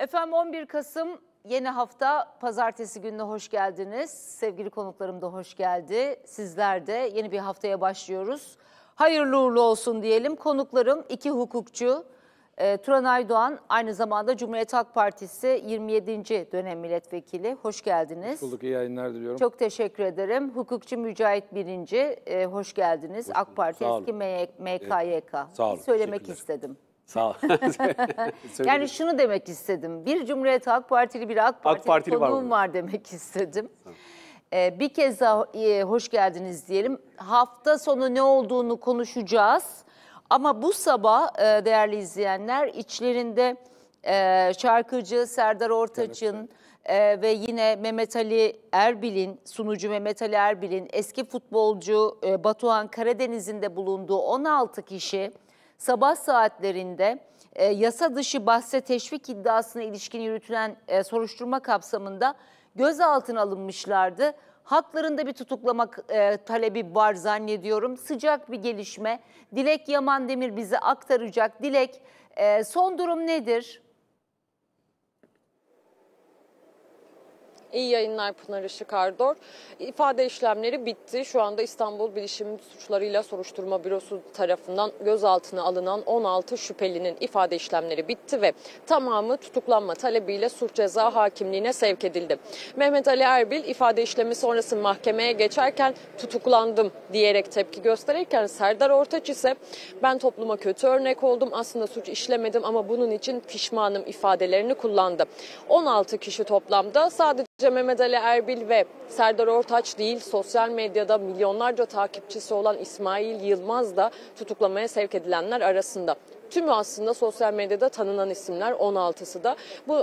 Efendim 11 Kasım yeni hafta pazartesi gününe hoş geldiniz. Sevgili konuklarım da hoş geldi. Sizler de yeni bir haftaya başlıyoruz. Hayırlı uğurlu olsun diyelim. Konuklarım iki hukukçu. E, Turan Aydoğan aynı zamanda Cumhuriyet Halk Partisi 27. dönem milletvekili. Hoş geldiniz. Hoş bulduk, iyi yayınlar diliyorum. Çok teşekkür ederim. Hukukçu Mücahit Birinci, e, hoş geldiniz. Hoş AK Parti Sağ eski olun. MKYK. Sağ olun. Söylemek istedim. Sağ ol. yani şunu demek istedim. Bir Cumhuriyet Halk Partili bir AK Partili, AK Partili konuğum var, var demek istedim. Ee, bir kez daha e, hoş geldiniz diyelim. Hafta sonu ne olduğunu konuşacağız. Ama bu sabah e, değerli izleyenler içlerinde e, şarkıcı Serdar Ortaç'ın e, ve yine Mehmet Ali Erbil'in, sunucu Mehmet Ali Erbil'in, eski futbolcu e, Batuhan Karadeniz'in de bulunduğu 16 kişi sabah saatlerinde e, yasa dışı bahse teşvik iddiasına ilişkin yürütülen e, soruşturma kapsamında gözaltına alınmışlardı. Haklarında bir tutuklama e, talebi var zannediyorum. Sıcak bir gelişme. Dilek Yaman Demir bize aktaracak. Dilek e, son durum nedir? İyi yayınlar Pınar Işık Ardor. İfade işlemleri bitti. Şu anda İstanbul Bilişim Suçlarıyla Soruşturma Bürosu tarafından gözaltına alınan 16 şüphelinin ifade işlemleri bitti ve tamamı tutuklanma talebiyle suç ceza hakimliğine sevk edildi. Mehmet Ali Erbil ifade işlemi sonrası mahkemeye geçerken tutuklandım diyerek tepki gösterirken Serdar Ortaç ise ben topluma kötü örnek oldum aslında suç işlemedim ama bunun için pişmanım ifadelerini kullandı. 16 kişi toplamda sadece Mehmet Ali Erbil ve Serdar Ortaç değil sosyal medyada milyonlarca takipçisi olan İsmail Yılmaz da tutuklamaya sevk edilenler arasında. Tümü aslında sosyal medyada tanınan isimler 16'sı da. Bu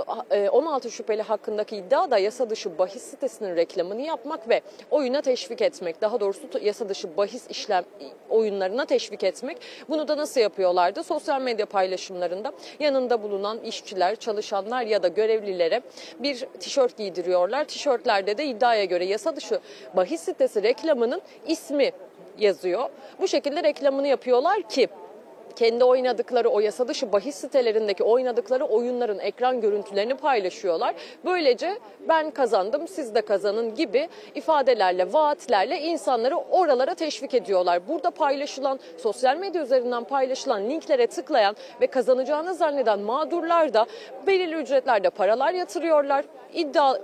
16 e, şüpheli hakkındaki iddia da yasa dışı bahis sitesinin reklamını yapmak ve oyuna teşvik etmek. Daha doğrusu yasa dışı bahis işlem oyunlarına teşvik etmek. Bunu da nasıl yapıyorlardı? Sosyal medya paylaşımlarında yanında bulunan işçiler, çalışanlar ya da görevlilere bir tişört giydiriyorlar. Tişörtlerde de iddiaya göre yasa dışı bahis sitesi reklamının ismi yazıyor. Bu şekilde reklamını yapıyorlar ki kendi oynadıkları o yasa dışı bahis sitelerindeki oynadıkları oyunların ekran görüntülerini paylaşıyorlar. Böylece ben kazandım siz de kazanın gibi ifadelerle, vaatlerle insanları oralara teşvik ediyorlar. Burada paylaşılan, sosyal medya üzerinden paylaşılan linklere tıklayan ve kazanacağını zanneden mağdurlar da belirli ücretlerde paralar yatırıyorlar. İddia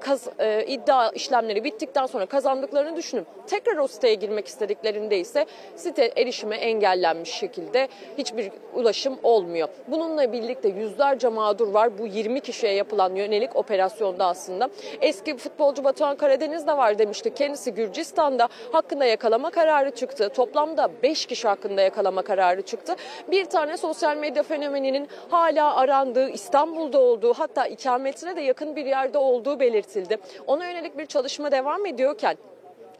kaz, e, iddia işlemleri bittikten sonra kazandıklarını düşünün. Tekrar o siteye girmek istediklerinde ise site erişime engellenmiş şekilde hiçbir ulaşım olmuyor. Bununla birlikte yüzlerce mağdur var. Bu 20 kişiye yapılan yönelik operasyonda aslında. Eski futbolcu Batuhan Karadeniz de var demişti. Kendisi Gürcistan'da hakkında yakalama kararı çıktı. Toplamda 5 kişi hakkında yakalama kararı çıktı. Bir tane sosyal medya fenomeninin hala arandığı, İstanbul'da olduğu hatta ikametine de yakın bir yerde olduğu belirtildi kesildi. Ona yönelik bir çalışma devam ediyorken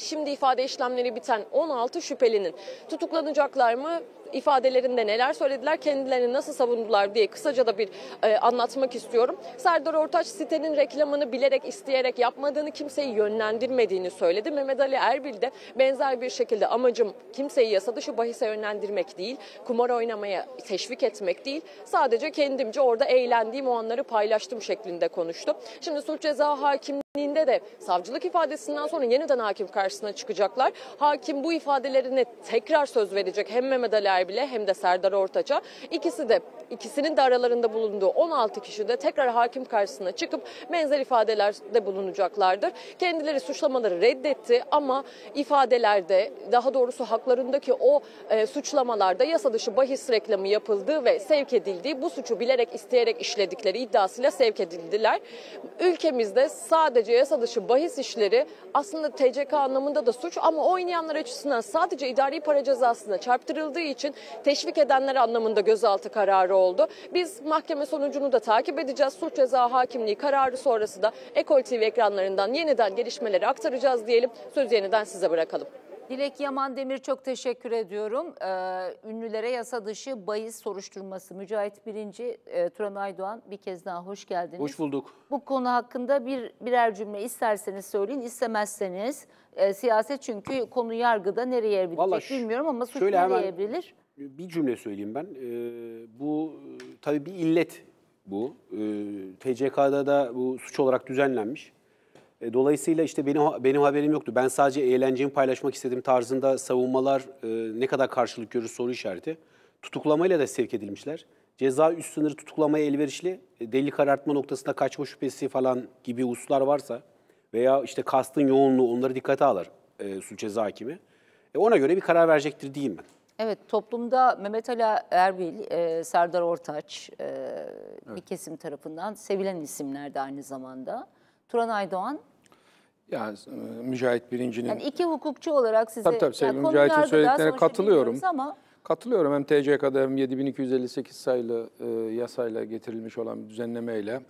Şimdi ifade işlemleri biten 16 şüphelinin tutuklanacaklar mı? ifadelerinde neler söylediler, kendilerini nasıl savundular diye kısaca da bir e, anlatmak istiyorum. Serdar Ortaç sitenin reklamını bilerek, isteyerek yapmadığını, kimseyi yönlendirmediğini söyledi. Mehmet Ali Erbil de benzer bir şekilde amacım kimseyi yasa dışı bahise yönlendirmek değil, kumar oynamaya teşvik etmek değil, sadece kendimce orada eğlendiğim o anları paylaştım şeklinde konuştu. Şimdi suç ceza hakim de savcılık ifadesinden sonra yeniden hakim karşısına çıkacaklar. Hakim bu ifadelerine tekrar söz verecek hem Mehmet Ali Erbil'e hem de Serdar Ortaç'a. İkisi de ikisinin de aralarında bulunduğu 16 kişi de tekrar hakim karşısına çıkıp benzer ifadelerde bulunacaklardır. Kendileri suçlamaları reddetti ama ifadelerde daha doğrusu haklarındaki o e, suçlamalarda yasa dışı bahis reklamı yapıldığı ve sevk edildiği bu suçu bilerek isteyerek işledikleri iddiasıyla sevk edildiler. Ülkemizde sadece yasa dışı bahis işleri aslında TCK anlamında da suç ama oynayanlar açısından sadece idari para cezasına çarptırıldığı için teşvik edenler anlamında gözaltı kararı oldu. Biz mahkeme sonucunu da takip edeceğiz. Suç ceza hakimliği kararı sonrası da Ekol TV ekranlarından yeniden gelişmeleri aktaracağız diyelim. Sözü yeniden size bırakalım. Dilek Yaman Demir çok teşekkür ediyorum. Ee, ünlülere yasa dışı bahis soruşturması. Mücahit Birinci, e, Turan Aydoğan bir kez daha hoş geldiniz. Hoş bulduk. Bu konu hakkında bir birer cümle isterseniz söyleyin, istemezseniz. E, siyaset çünkü konu yargıda nereye evrilecek bilmiyorum ama suç nereye hemen, evrilir? bir cümle söyleyeyim ben. E, bu tabii bir illet bu. E, ee, TCK'da da bu suç olarak düzenlenmiş. E, dolayısıyla işte benim benim haberim yoktu. Ben sadece eğlencemi paylaşmak istediğim tarzında savunmalar e, ne kadar karşılık görür soru işareti. Tutuklamayla da sevk edilmişler. Ceza üst sınırı tutuklamaya elverişli. E, delil karartma noktasında kaçma şüphesi falan gibi hususlar varsa veya işte kastın yoğunluğu onları dikkate alır e, suç ceza hakimi. E, ona göre bir karar verecektir diyeyim ben. Evet toplumda Mehmet Ala Erbil, e, Serdar Ortaç e, evet. bir kesim tarafından sevilen isimlerdi aynı zamanda. Turan Aydoğan yani e, Mücahit Birinci'nin... Yani iki hukukçu olarak size... Tabii tabii yani Mücahit'in söylediklerine şey katılıyorum. Ama... Katılıyorum hem TCK'da hem 7258 sayılı e, yasayla getirilmiş olan bir düzenlemeyle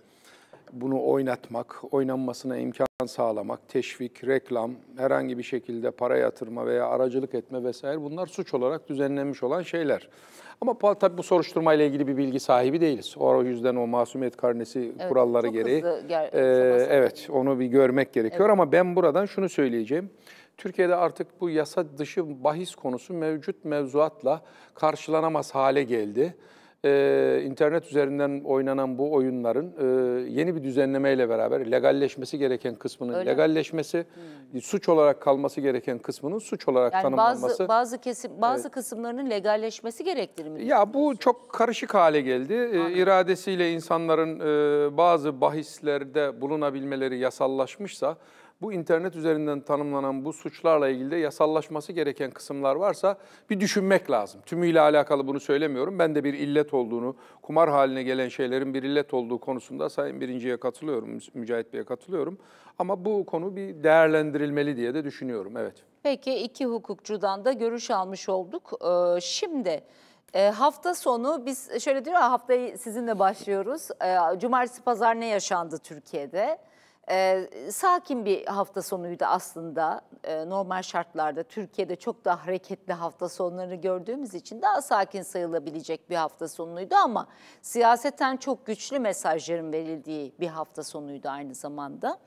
bunu oynatmak, oynanmasına imkan sağlamak, teşvik, reklam, herhangi bir şekilde para yatırma veya aracılık etme vesaire bunlar suç olarak düzenlenmiş olan şeyler. Ama tabii bu soruşturmayla ilgili bir bilgi sahibi değiliz. O yüzden o masumiyet karnesi evet, kuralları gereği ger e, evet onu bir görmek gerekiyor evet. ama ben buradan şunu söyleyeceğim. Türkiye'de artık bu yasa dışı bahis konusu mevcut mevzuatla karşılanamaz hale geldi e, internet üzerinden oynanan bu oyunların e, yeni bir düzenlemeyle beraber legalleşmesi gereken kısmının Öyle legalleşmesi, mi? Hmm. suç olarak kalması gereken kısmının suç olarak yani tanımlanması. Bazı bazı kesim bazı evet. kısımlarının legalleşmesi gerektirir mi? Ya bu çok karışık hale geldi. E, Anladım. İradesiyle insanların e, bazı bahislerde bulunabilmeleri yasallaşmışsa bu internet üzerinden tanımlanan bu suçlarla ilgili de yasallaşması gereken kısımlar varsa bir düşünmek lazım. Tümüyle alakalı bunu söylemiyorum. Ben de bir illet olduğunu, kumar haline gelen şeylerin bir illet olduğu konusunda Sayın Birinci'ye katılıyorum, Mücahit Bey'e katılıyorum. Ama bu konu bir değerlendirilmeli diye de düşünüyorum, evet. Peki iki hukukçudan da görüş almış olduk. Ee, şimdi... E, hafta sonu biz şöyle diyor haftayı sizinle başlıyoruz. E, Cumartesi pazar ne yaşandı Türkiye'de? E, sakin bir hafta sonuydu aslında. E, normal şartlarda Türkiye'de çok daha hareketli hafta sonlarını gördüğümüz için daha sakin sayılabilecek bir hafta sonuydu ama siyaseten çok güçlü mesajların verildiği bir hafta sonuydu aynı zamanda.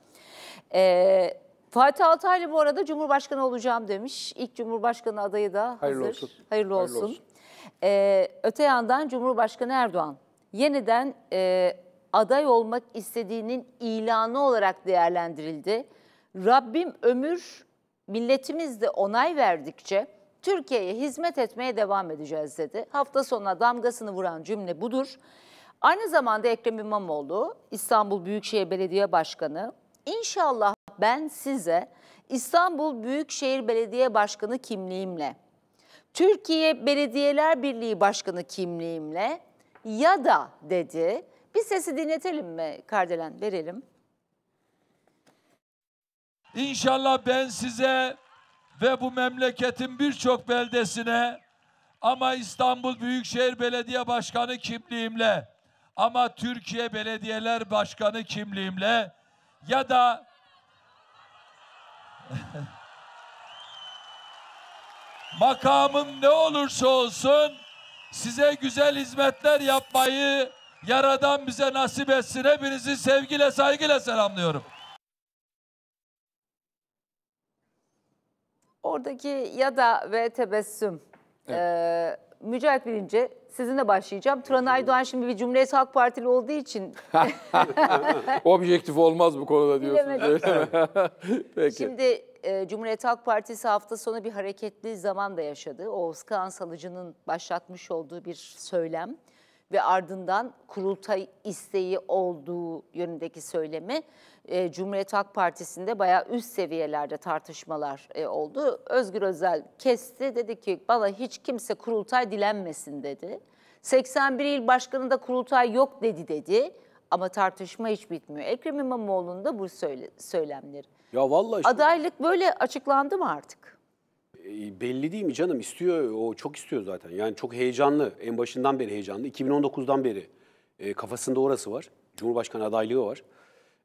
Evet. Fatih Altaylı bu arada Cumhurbaşkanı olacağım demiş. İlk Cumhurbaşkanı adayı da hazır. Hayırlı olsun. Hayırlı olsun. Hayırlı olsun. Ee, öte yandan Cumhurbaşkanı Erdoğan yeniden e, aday olmak istediğinin ilanı olarak değerlendirildi. Rabbim ömür milletimiz de onay verdikçe Türkiye'ye hizmet etmeye devam edeceğiz dedi. Hafta sonuna damgasını vuran cümle budur. Aynı zamanda Ekrem İmamoğlu, İstanbul Büyükşehir Belediye Başkanı, inşallah ben size İstanbul Büyükşehir Belediye Başkanı kimliğimle, Türkiye Belediyeler Birliği Başkanı kimliğimle ya da dedi bir sesi dinletelim mi Kardelen? Verelim. İnşallah ben size ve bu memleketin birçok beldesine ama İstanbul Büyükşehir Belediye Başkanı kimliğimle ama Türkiye Belediyeler Başkanı kimliğimle ya da makamım ne olursa olsun size güzel hizmetler yapmayı Yaradan bize nasip etsin. Hepinizi sevgiyle saygıyla selamlıyorum. Oradaki ya da ve tebessüm. Evet. Ee, Mücahit Birinci sizinle başlayacağım. Turan Aydoğan şimdi bir Cumhuriyet Halk Partili olduğu için. Objektif olmaz bu konuda diyorsunuz. Peki. Şimdi e, Cumhuriyet Halk Partisi hafta sonu bir hareketli zaman da yaşadı. Oğuz Kağan Salıcı'nın başlatmış olduğu bir söylem ve ardından kurultay isteği olduğu yönündeki söylemi e, Cumhuriyet Halk Partisi'nde bayağı üst seviyelerde tartışmalar e, oldu. Özgür Özel kesti dedi ki bana hiç kimse kurultay dilenmesin dedi. 81 il başkanında kurultay yok dedi dedi. Ama tartışma hiç bitmiyor. Ekrem İmamoğlu'nun da bu söyle, söylemleri. Ya vallahi işte. Adaylık böyle açıklandı mı artık? E, belli değil mi canım? İstiyor, o çok istiyor zaten. Yani çok heyecanlı, en başından beri heyecanlı. 2019'dan beri e, kafasında orası var. Cumhurbaşkanı adaylığı var.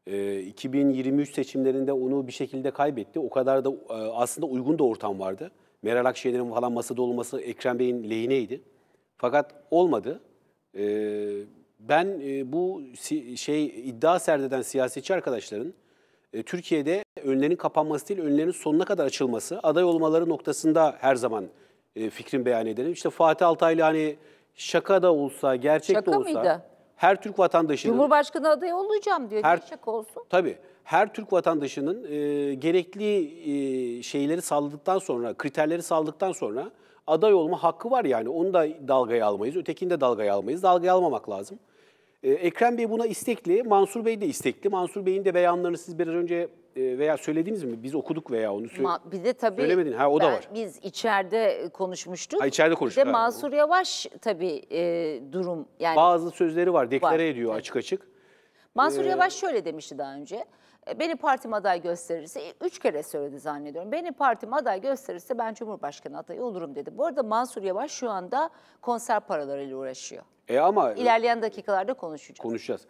E, 2023 seçimlerinde onu bir şekilde kaybetti. O kadar da e, aslında uygun da ortam vardı. Meral Akşener'in falan masada olması Ekrem Bey'in lehineydi. Fakat olmadı. E, ben e, bu si şey iddia serdeden siyasetçi arkadaşların e, Türkiye'de önlerin kapanması değil, önlerin sonuna kadar açılması, aday olmaları noktasında her zaman e, beyan ederim. İşte Fatih Altaylı hani şaka da olsa, gerçek şaka de olsa... Mıydı? Her Türk vatandaşının... Cumhurbaşkanı adayı olacağım diyor. Her, gerçek olsun. Tabii. Her Türk vatandaşının e, gerekli e, şeyleri sağladıktan sonra, kriterleri sağladıktan sonra aday olma hakkı var yani. Onu da dalgaya almayız. Ötekini de dalgaya almayız. Dalgaya almamak lazım. Ee, Ekrem Bey buna istekli, Mansur Bey de istekli. Mansur Bey'in de beyanlarını siz biraz önce e, veya söylediniz mi? Biz okuduk veya onu söyle Ma, bize tabii söylemedin. Ha o da var. Biz içeride konuşmuştuk. Ha içeride konuştuk. Bir de Mansur Yavaş tabii e, durum yani bazı sözleri var. Deklare var. ediyor açık açık. Mansur ee, Yavaş şöyle demişti daha önce. E, beni partim aday gösterirse, e, üç kere söyledi zannediyorum. Beni partim aday gösterirse ben Cumhurbaşkanı adayı olurum dedi. Bu arada Mansur Yavaş şu anda konser paralarıyla uğraşıyor. E ama e, İlerleyen dakikalarda konuşacağız. Konuşacağız.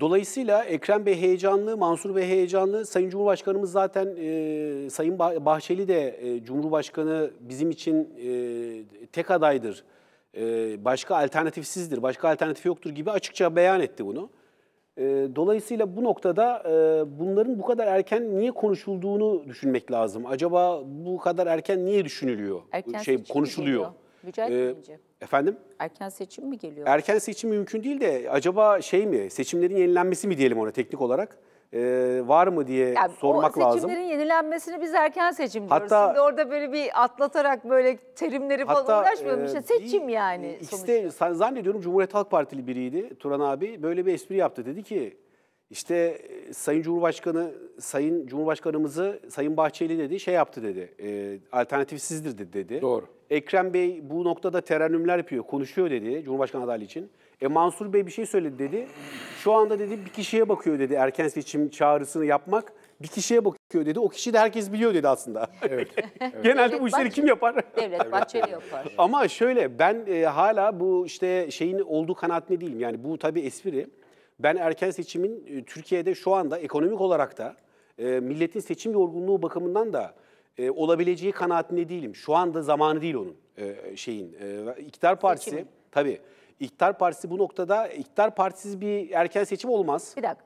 Dolayısıyla Ekrem Bey heyecanlı, Mansur Bey heyecanlı. Sayın Cumhurbaşkanımız zaten e, Sayın Bahçeli de e, Cumhurbaşkanı bizim için e, tek adaydır. E, başka alternatifsizdir, başka alternatif yoktur gibi açıkça beyan etti bunu. Ee, dolayısıyla bu noktada e, bunların bu kadar erken niye konuşulduğunu düşünmek lazım. Acaba bu kadar erken niye düşünülüyor? Erken şey konuşuluyor. Mücadele ee, Efendim? Erken seçim mi geliyor? Erken seçim mümkün değil de acaba şey mi seçimlerin yenilenmesi mi diyelim ona teknik olarak? e, var mı diye yani sormak o lazım. Seçimlerin yenilenmesini biz erken seçim diyoruz. Hatta, Şimdi orada böyle bir atlatarak böyle terimleri falan hatta, uğraşmıyorum. E, işte seçim bir, yani ikisi e, sonuçta. zannediyorum Cumhuriyet Halk Partili biriydi Turan abi. Böyle bir espri yaptı. Dedi ki işte e, Sayın Cumhurbaşkanı, Sayın Cumhurbaşkanımızı Sayın Bahçeli dedi, şey yaptı dedi, e, alternatifsizdir dedi. Doğru. Ekrem Bey bu noktada terennümler yapıyor, konuşuyor dedi Cumhurbaşkanı adaylığı için. E Mansur Bey bir şey söyledi dedi. Şu anda dedi bir kişiye bakıyor dedi erken seçim çağrısını yapmak. Bir kişiye bakıyor dedi. O kişi de herkes biliyor dedi aslında. Evet. Genelde bu işleri kim yapar? Devlet Bahçeli yapar. Ama şöyle ben e, hala bu işte şeyin olduğu kanaatinde değilim. Yani bu tabii espri. Ben erken seçimin e, Türkiye'de şu anda ekonomik olarak da e, milletin seçim yorgunluğu bakımından da e, olabileceği kanaatinde değilim. Şu anda zamanı değil onun e, e şeyin. E, İktidar Partisi Seçimin. tabii İktidar Partisi bu noktada iktidar partisiz bir erken seçim olmaz. Bir dakika.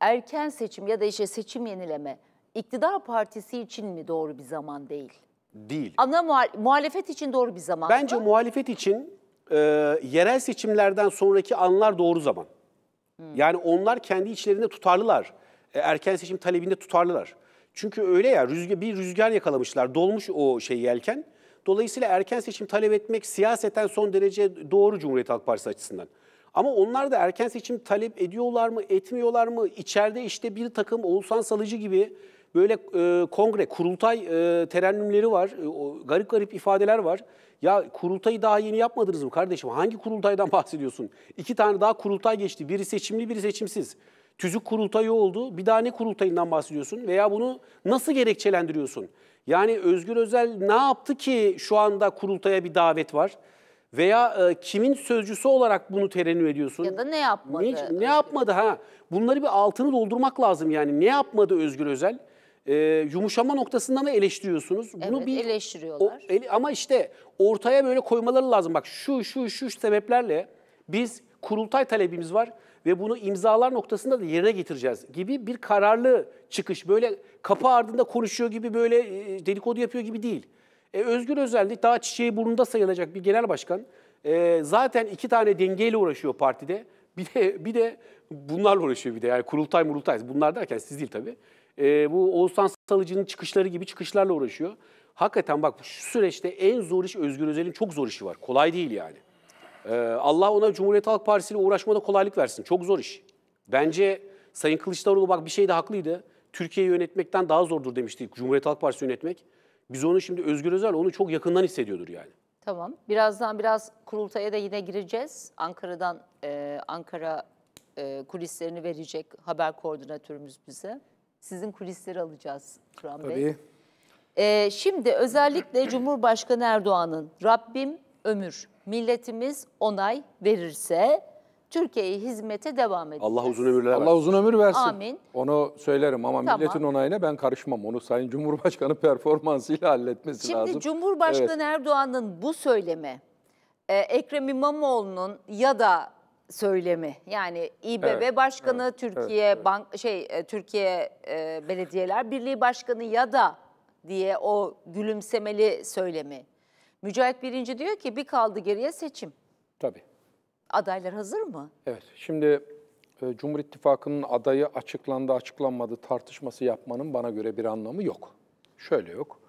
Erken seçim ya da işte seçim yenileme iktidar partisi için mi doğru bir zaman değil? Değil. Ana muha muhalefet için doğru bir zaman. Bence mı? muhalefet için e, yerel seçimlerden sonraki anlar doğru zaman. Hmm. Yani onlar kendi içlerinde tutarlılar. E, erken seçim talebinde tutarlılar. Çünkü öyle ya rüzgar, bir rüzgar yakalamışlar. Dolmuş o şey yelken. Dolayısıyla erken seçim talep etmek siyaseten son derece doğru Cumhuriyet Halk Partisi açısından. Ama onlar da erken seçim talep ediyorlar mı, etmiyorlar mı? İçeride işte bir takım Oğuzhan Salıcı gibi böyle e, kongre, kurultay e, terennümleri var. E, o, garip garip ifadeler var. Ya kurultayı daha yeni yapmadınız mı kardeşim? Hangi kurultaydan bahsediyorsun? İki tane daha kurultay geçti. Biri seçimli, biri seçimsiz. Tüzük kurultayı oldu. Bir daha ne kurultayından bahsediyorsun? Veya bunu nasıl gerekçelendiriyorsun? Yani Özgür Özel ne yaptı ki şu anda kurultaya bir davet var? Veya e, kimin sözcüsü olarak bunu terennüm ediyorsun? Ya da ne yapmadı? Ne, ne yapmadı ha? Bunları bir altını doldurmak lazım yani. Ne yapmadı Özgür Özel? e, yumuşama noktasında mı eleştiriyorsunuz? Bunu evet, bir eleştiriyorlar. O, ele, ama işte ortaya böyle koymaları lazım. Bak şu şu şu sebeplerle biz kurultay talebimiz var ve bunu imzalar noktasında da yerine getireceğiz gibi bir kararlı çıkış. Böyle kapı ardında konuşuyor gibi böyle e, dedikodu yapıyor gibi değil. E, Özgür Özel'de daha çiçeği burnunda sayılacak bir genel başkan. E, zaten iki tane dengeyle uğraşıyor partide. Bir de bir de bunlarla uğraşıyor bir de. Yani kurultay murultay. Bunlar derken siz değil tabii. E, bu Oğuzhan Salıcı'nın çıkışları gibi çıkışlarla uğraşıyor. Hakikaten bak şu süreçte en zor iş Özgür Özel'in çok zor işi var. Kolay değil yani. Ee, Allah ona Cumhuriyet Halk Partisi ile uğraşmada kolaylık versin. Çok zor iş. Bence Sayın Kılıçdaroğlu bak bir şey de haklıydı. Türkiye'yi yönetmekten daha zordur demişti Cumhuriyet Halk Partisi yönetmek. Biz onu şimdi Özgür Özel onu çok yakından hissediyordur yani. Tamam. Birazdan biraz kurultaya da yine gireceğiz. Ankara'dan e, Ankara e, kulislerini verecek haber koordinatörümüz bize. Sizin kulisleri alacağız Turan Tabii. Bey. şimdi özellikle Cumhurbaşkanı Erdoğan'ın Rabbim ömür milletimiz onay verirse Türkiye'yi hizmete devam edecek. Allah uzun ömürler versin. Allah uzun ömür versin. Amin. Onu söylerim ama tamam. milletin onayına ben karışmam. Onu Sayın Cumhurbaşkanı performansıyla halletmesi Şimdi lazım. Şimdi Cumhurbaşkanı evet. Erdoğan'ın bu söylemi, e, Ekrem İmamoğlu'nun ya da söylemi yani İBB evet, Başkanı, evet, Türkiye evet, Bank şey e, Türkiye e, Belediyeler Birliği Başkanı ya da diye o gülümsemeli söylemi Mücahit Birinci diyor ki bir kaldı geriye seçim. Tabii. Adaylar hazır mı? Evet. Şimdi e, Cumhur İttifakı'nın adayı açıklandı açıklanmadı tartışması yapmanın bana göre bir anlamı yok. Şöyle yok.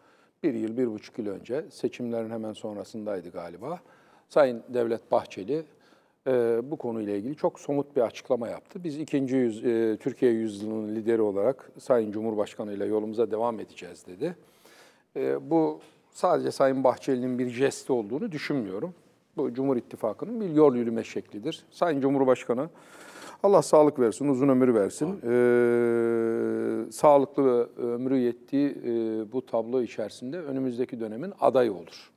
Bir yıl, bir buçuk yıl önce seçimlerin hemen sonrasındaydı galiba. Sayın Devlet Bahçeli e, bu konuyla ilgili çok somut bir açıklama yaptı. Biz ikinci yüz, e, Türkiye yüzyılının lideri olarak Sayın Cumhurbaşkanı ile yolumuza devam edeceğiz dedi. E, bu sadece Sayın Bahçeli'nin bir jesti olduğunu düşünmüyorum. Bu Cumhur İttifakı'nın bir yol yürüme şeklidir. Sayın Cumhurbaşkanı Allah sağlık versin, uzun ömür versin. Ee, sağlıklı ömrü yettiği e, bu tablo içerisinde önümüzdeki dönemin adayı olur.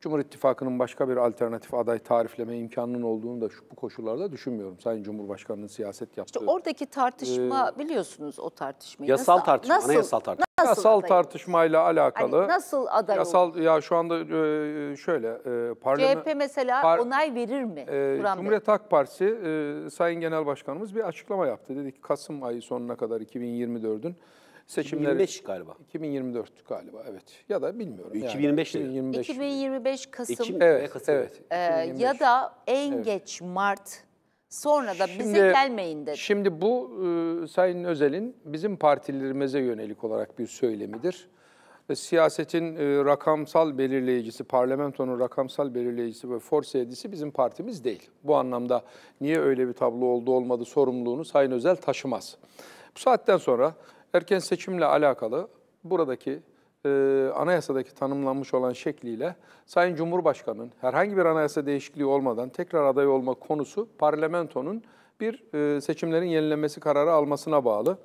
Cumhur İttifakı'nın başka bir alternatif aday tarifleme imkanının olduğunu da şu, bu koşullarda düşünmüyorum. Sayın Cumhurbaşkanı'nın siyaset yaptığı. İşte oradaki tartışma ee, biliyorsunuz o tartışmayı. Yasal nasıl, tartışma, nasıl, anayasal tartışma. Nasıl yasal tartışmayla hani alakalı. Hani nasıl aday Yasal olur? ya şu anda e, şöyle e, parlament CHP mesela par, onay verir mi? E, Cumhuriyet Bey. Halk Partisi e, Sayın Genel Başkanımız bir açıklama yaptı. Dedi ki Kasım ayı sonuna kadar 2024'ün seçimler 2025 galiba. 2024 galiba evet. Ya da bilmiyorum. 2025 yani. 2025. 2025 Kasım. Ekim, evet, Kasım. evet. Ee, ya da en evet. geç Mart sonra da şimdi, bize gelmeyin dedi. Şimdi bu e, Sayın Özel'in bizim partilerimize yönelik olarak bir söylemidir. E, siyasetin e, rakamsal belirleyicisi, parlamentonun rakamsal belirleyicisi ve force edisi bizim partimiz değil. Bu anlamda niye öyle bir tablo oldu olmadı sorumluluğunu Sayın Özel taşımaz. Bu saatten sonra erken seçimle alakalı buradaki e, anayasadaki tanımlanmış olan şekliyle Sayın Cumhurbaşkanı'nın herhangi bir anayasa değişikliği olmadan tekrar aday olma konusu parlamentonun bir e, seçimlerin yenilenmesi kararı almasına bağlı.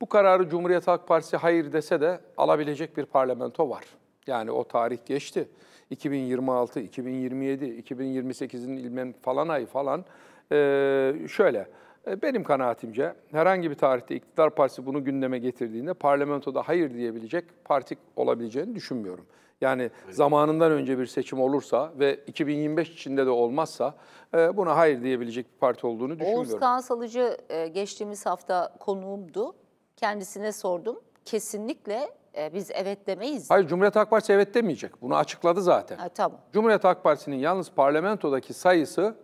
Bu kararı Cumhuriyet Halk Partisi hayır dese de alabilecek bir parlamento var. Yani o tarih geçti. 2026, 2027, 2028'in ilmen falan ayı falan. Ee, şöyle, e, benim kanaatimce herhangi bir tarihte iktidar partisi bunu gündeme getirdiğinde parlamentoda hayır diyebilecek parti olabileceğini düşünmüyorum. Yani evet. zamanından önce bir seçim olursa ve 2025 içinde de olmazsa e, buna hayır diyebilecek bir parti olduğunu düşünmüyorum. Oğuz Kağan Salıcı e, geçtiğimiz hafta konuğumdu. Kendisine sordum. Kesinlikle biz evet demeyiz. Hayır Cumhuriyet Halk Partisi evet demeyecek. Bunu açıkladı zaten. Ha, tamam. Cumhuriyet Halk Partisi'nin yalnız parlamentodaki sayısı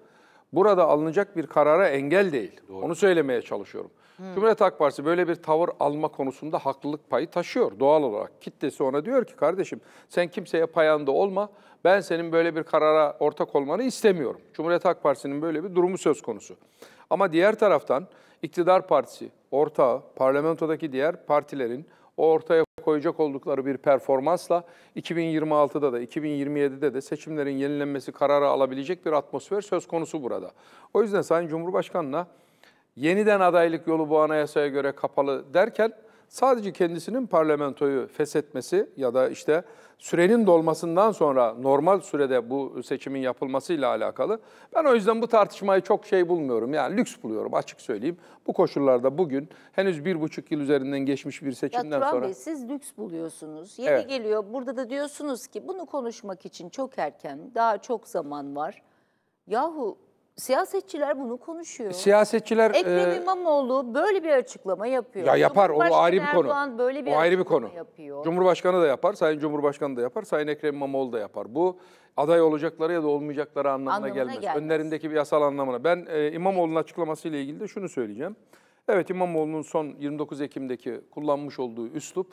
burada alınacak bir karara engel değil. Doğru. Onu söylemeye çalışıyorum. Hmm. Cumhuriyet Halk Partisi böyle bir tavır alma konusunda haklılık payı taşıyor doğal olarak. Kitlesi ona diyor ki kardeşim sen kimseye payanda olma. Ben senin böyle bir karara ortak olmanı istemiyorum. Cumhuriyet Halk Partisi'nin böyle bir durumu söz konusu. Ama diğer taraftan iktidar partisi, ortağı, parlamentodaki diğer partilerin ortaya koyacak oldukları bir performansla 2026'da da 2027'de de seçimlerin yenilenmesi kararı alabilecek bir atmosfer söz konusu burada. O yüzden Sayın Cumhurbaşkanı'na yeniden adaylık yolu bu anayasaya göre kapalı derken Sadece kendisinin parlamentoyu feshetmesi ya da işte sürenin dolmasından sonra normal sürede bu seçimin yapılmasıyla alakalı. Ben o yüzden bu tartışmayı çok şey bulmuyorum. Yani lüks buluyorum açık söyleyeyim. Bu koşullarda bugün henüz bir buçuk yıl üzerinden geçmiş bir seçimden ya, sonra. Bey siz lüks buluyorsunuz. Yeni evet. geliyor. Burada da diyorsunuz ki bunu konuşmak için çok erken. Daha çok zaman var. Yahu Siyasetçiler bunu konuşuyor. Siyasetçiler Ekrem e, İmamoğlu böyle bir açıklama yapıyor. Ya yapar o ayrı bir konu. Erdoğan böyle bir o ayrı bir konu. Yapıyor. Cumhurbaşkanı da yapar, Sayın Cumhurbaşkanı da yapar, Sayın Ekrem İmamoğlu da yapar. Bu aday olacakları ya da olmayacakları anlamına, anlamına gelmez. gelmez. Önlerindeki bir yasal anlamına. Ben e, İmamoğlu'nun açıklamasıyla ilgili de şunu söyleyeceğim. Evet İmamoğlu'nun son 29 Ekim'deki kullanmış olduğu üslup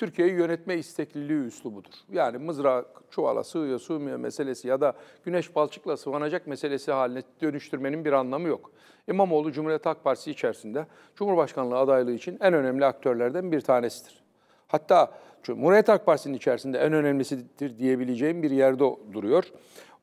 Türkiye'yi yönetme istekliliği üslubudur. Yani mızrak çuvala sığıyor sığmıyor meselesi ya da güneş balçıkla sıvanacak meselesi haline dönüştürmenin bir anlamı yok. İmamoğlu Cumhuriyet Halk Partisi içerisinde Cumhurbaşkanlığı adaylığı için en önemli aktörlerden bir tanesidir. Hatta Cumhuriyet Halk Partisi'nin içerisinde en önemlisidir diyebileceğim bir yerde duruyor.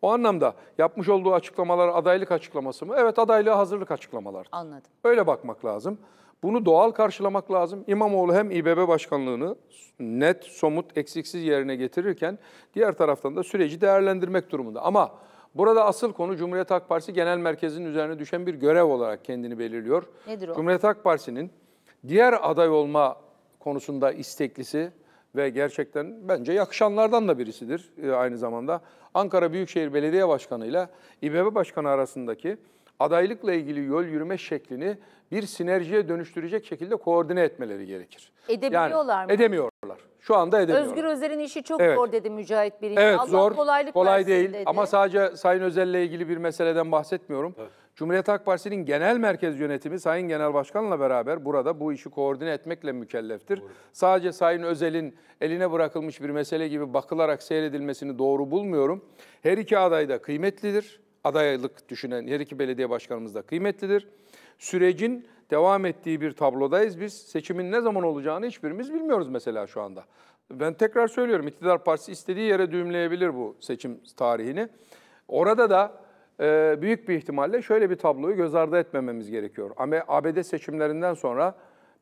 O anlamda yapmış olduğu açıklamalar adaylık açıklaması mı? Evet adaylığa hazırlık açıklamalar. Anladım. Öyle bakmak lazım. Bunu doğal karşılamak lazım. İmamoğlu hem İBB başkanlığını net, somut, eksiksiz yerine getirirken diğer taraftan da süreci değerlendirmek durumunda. Ama burada asıl konu Cumhuriyet Halk Partisi genel merkezinin üzerine düşen bir görev olarak kendini belirliyor. Nedir o? Cumhuriyet Halk Partisi'nin diğer aday olma konusunda isteklisi ve gerçekten bence yakışanlardan da birisidir e, aynı zamanda. Ankara Büyükşehir Belediye Başkanı ile İBB Başkanı arasındaki adaylıkla ilgili yol yürüme şeklini bir sinerjiye dönüştürecek şekilde koordine etmeleri gerekir. Edebiliyorlar yani, mı? Edemiyorlar. Şu anda edemiyorlar. Özgür Özel'in işi çok evet. zor dedi Mücahit Birinci. Evet Allah zor, kolaylık kolay değil dedi. ama sadece Sayın Özel'le ilgili bir meseleden bahsetmiyorum. Evet. Cumhuriyet Halk Partisi'nin genel merkez yönetimi Sayın Genel Başkan'la beraber burada bu işi koordine etmekle mükelleftir. Doğru. Sadece Sayın Özel'in eline bırakılmış bir mesele gibi bakılarak seyredilmesini doğru bulmuyorum. Her iki aday da kıymetlidir. Adaylık düşünen her iki belediye başkanımız da kıymetlidir sürecin devam ettiği bir tablodayız. Biz seçimin ne zaman olacağını hiçbirimiz bilmiyoruz mesela şu anda. Ben tekrar söylüyorum iktidar partisi istediği yere düğümleyebilir bu seçim tarihini. Orada da e, büyük bir ihtimalle şöyle bir tabloyu göz ardı etmememiz gerekiyor. Ama ABD seçimlerinden sonra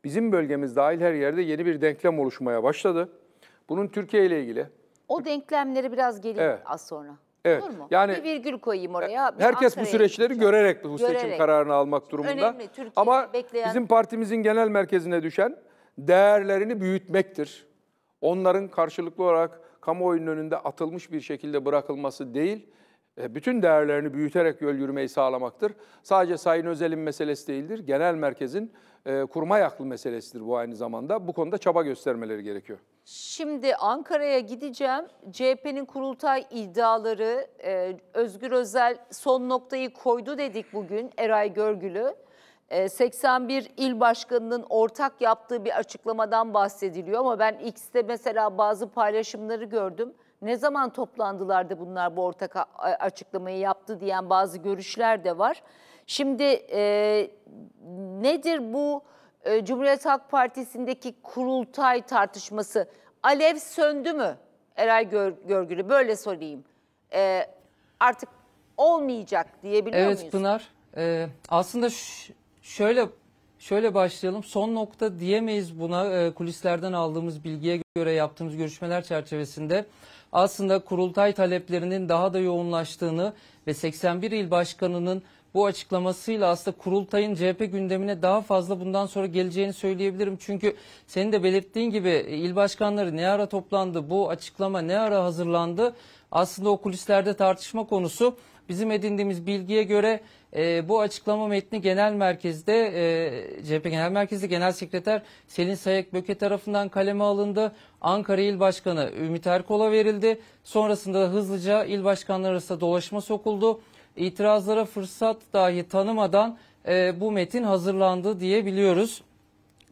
bizim bölgemiz dahil her yerde yeni bir denklem oluşmaya başladı. Bunun Türkiye ile ilgili. O denklemleri biraz gelin evet. az sonra. Evet. Olur mu? Yani bir virgül koyayım e, oraya. Biz herkes Ankara'ya bu süreçleri gideceğiz. görerek bu görerek. kararını almak durumunda. Önemli, Ama bekleyen... bizim partimizin genel merkezine düşen değerlerini büyütmektir. Onların karşılıklı olarak kamuoyunun önünde atılmış bir şekilde bırakılması değil, e, bütün değerlerini büyüterek yol yürümeyi sağlamaktır. Sadece Sayın Özel'in meselesi değildir. Genel merkezin e, kurmay aklı meselesidir bu aynı zamanda. Bu konuda çaba göstermeleri gerekiyor. Şimdi Ankara'ya gideceğim. CHP'nin kurultay iddiaları, e, Özgür Özel son noktayı koydu dedik bugün Eray Görgülü. E, 81 il başkanının ortak yaptığı bir açıklamadan bahsediliyor ama ben X'te mesela bazı paylaşımları gördüm. Ne zaman toplandılar da bunlar bu ortak açıklamayı yaptı diyen bazı görüşler de var. Şimdi e, nedir bu ee, Cumhuriyet Halk Partisi'ndeki kurultay tartışması alev söndü mü? Eray Gör, Görgülü böyle sorayım. E, artık olmayacak diyebiliyor evet, muyuz? Evet Pınar. E, aslında şöyle şöyle başlayalım. Son nokta diyemeyiz buna e, kulislerden aldığımız bilgiye göre yaptığımız görüşmeler çerçevesinde aslında kurultay taleplerinin daha da yoğunlaştığını ve 81 il başkanının bu açıklamasıyla aslında kurultayın CHP gündemine daha fazla bundan sonra geleceğini söyleyebilirim. Çünkü senin de belirttiğin gibi il başkanları ne ara toplandı, bu açıklama ne ara hazırlandı? Aslında o kulislerde tartışma konusu. Bizim edindiğimiz bilgiye göre e, bu açıklama metni genel merkezde e, CHP Genel Merkezi Genel Sekreter Selin Sayak Böke tarafından kaleme alındı. Ankara İl Başkanı Ümit Erkol'a verildi. Sonrasında da hızlıca il başkanları arasında dolaşma sokuldu itirazlara fırsat dahi tanımadan e, bu metin hazırlandı diyebiliyoruz.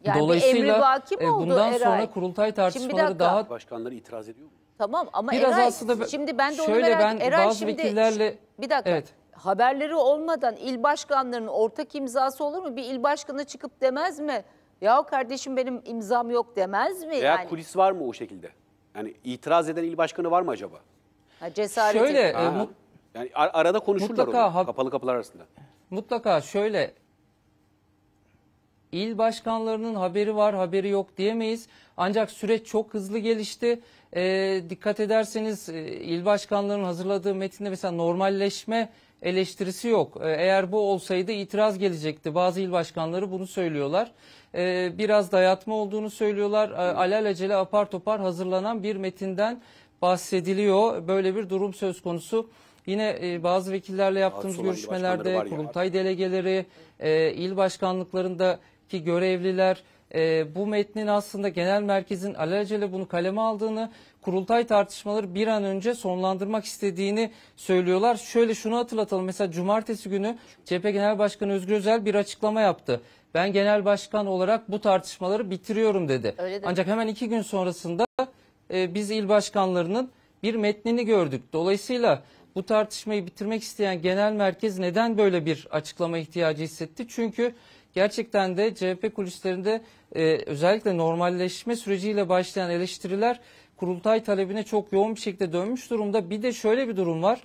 Yani Dolayısıyla e, bundan oldu, sonra kurultay tartışmaları daha... Başkanları itiraz ediyor mu? Tamam ama Biraz Eray, aslında şimdi ben de şöyle onu merak ben Eray bazı şimdi, vekillerle... Bir dakika. Evet. Haberleri olmadan il başkanlarının ortak imzası olur mu? Bir il başkanı çıkıp demez mi? Ya kardeşim benim imzam yok demez mi? Veya yani? kulis var mı o şekilde? Yani itiraz eden il başkanı var mı acaba? Ha, cesaret Şöyle... E, yani ar arada konuşurlar mutlaka, onu, kapalı kapılar arasında. Mutlaka şöyle il başkanlarının haberi var haberi yok diyemeyiz. Ancak süreç çok hızlı gelişti. E, dikkat ederseniz e, il başkanlarının hazırladığı metinde mesela normalleşme eleştirisi yok. E, eğer bu olsaydı itiraz gelecekti. Bazı il başkanları bunu söylüyorlar. E, biraz dayatma olduğunu söylüyorlar. E, alelacele apar topar hazırlanan bir metinden bahsediliyor. Böyle bir durum söz konusu. Yine e, bazı vekillerle yaptığımız görüşmelerde kurultay delegeleri, e, il başkanlıklarındaki görevliler e, bu metnin aslında genel merkezin alelacele bunu kaleme aldığını, kurultay tartışmaları bir an önce sonlandırmak istediğini söylüyorlar. Şöyle şunu hatırlatalım. Mesela cumartesi günü CHP Genel Başkanı Özgür Özel bir açıklama yaptı. Ben genel başkan olarak bu tartışmaları bitiriyorum dedi. Ancak hemen iki gün sonrasında e, biz il başkanlarının bir metnini gördük. Dolayısıyla bu tartışmayı bitirmek isteyen genel merkez neden böyle bir açıklama ihtiyacı hissetti? Çünkü gerçekten de CHP kulislerinde e, özellikle normalleşme süreciyle başlayan eleştiriler kurultay talebine çok yoğun bir şekilde dönmüş durumda. Bir de şöyle bir durum var.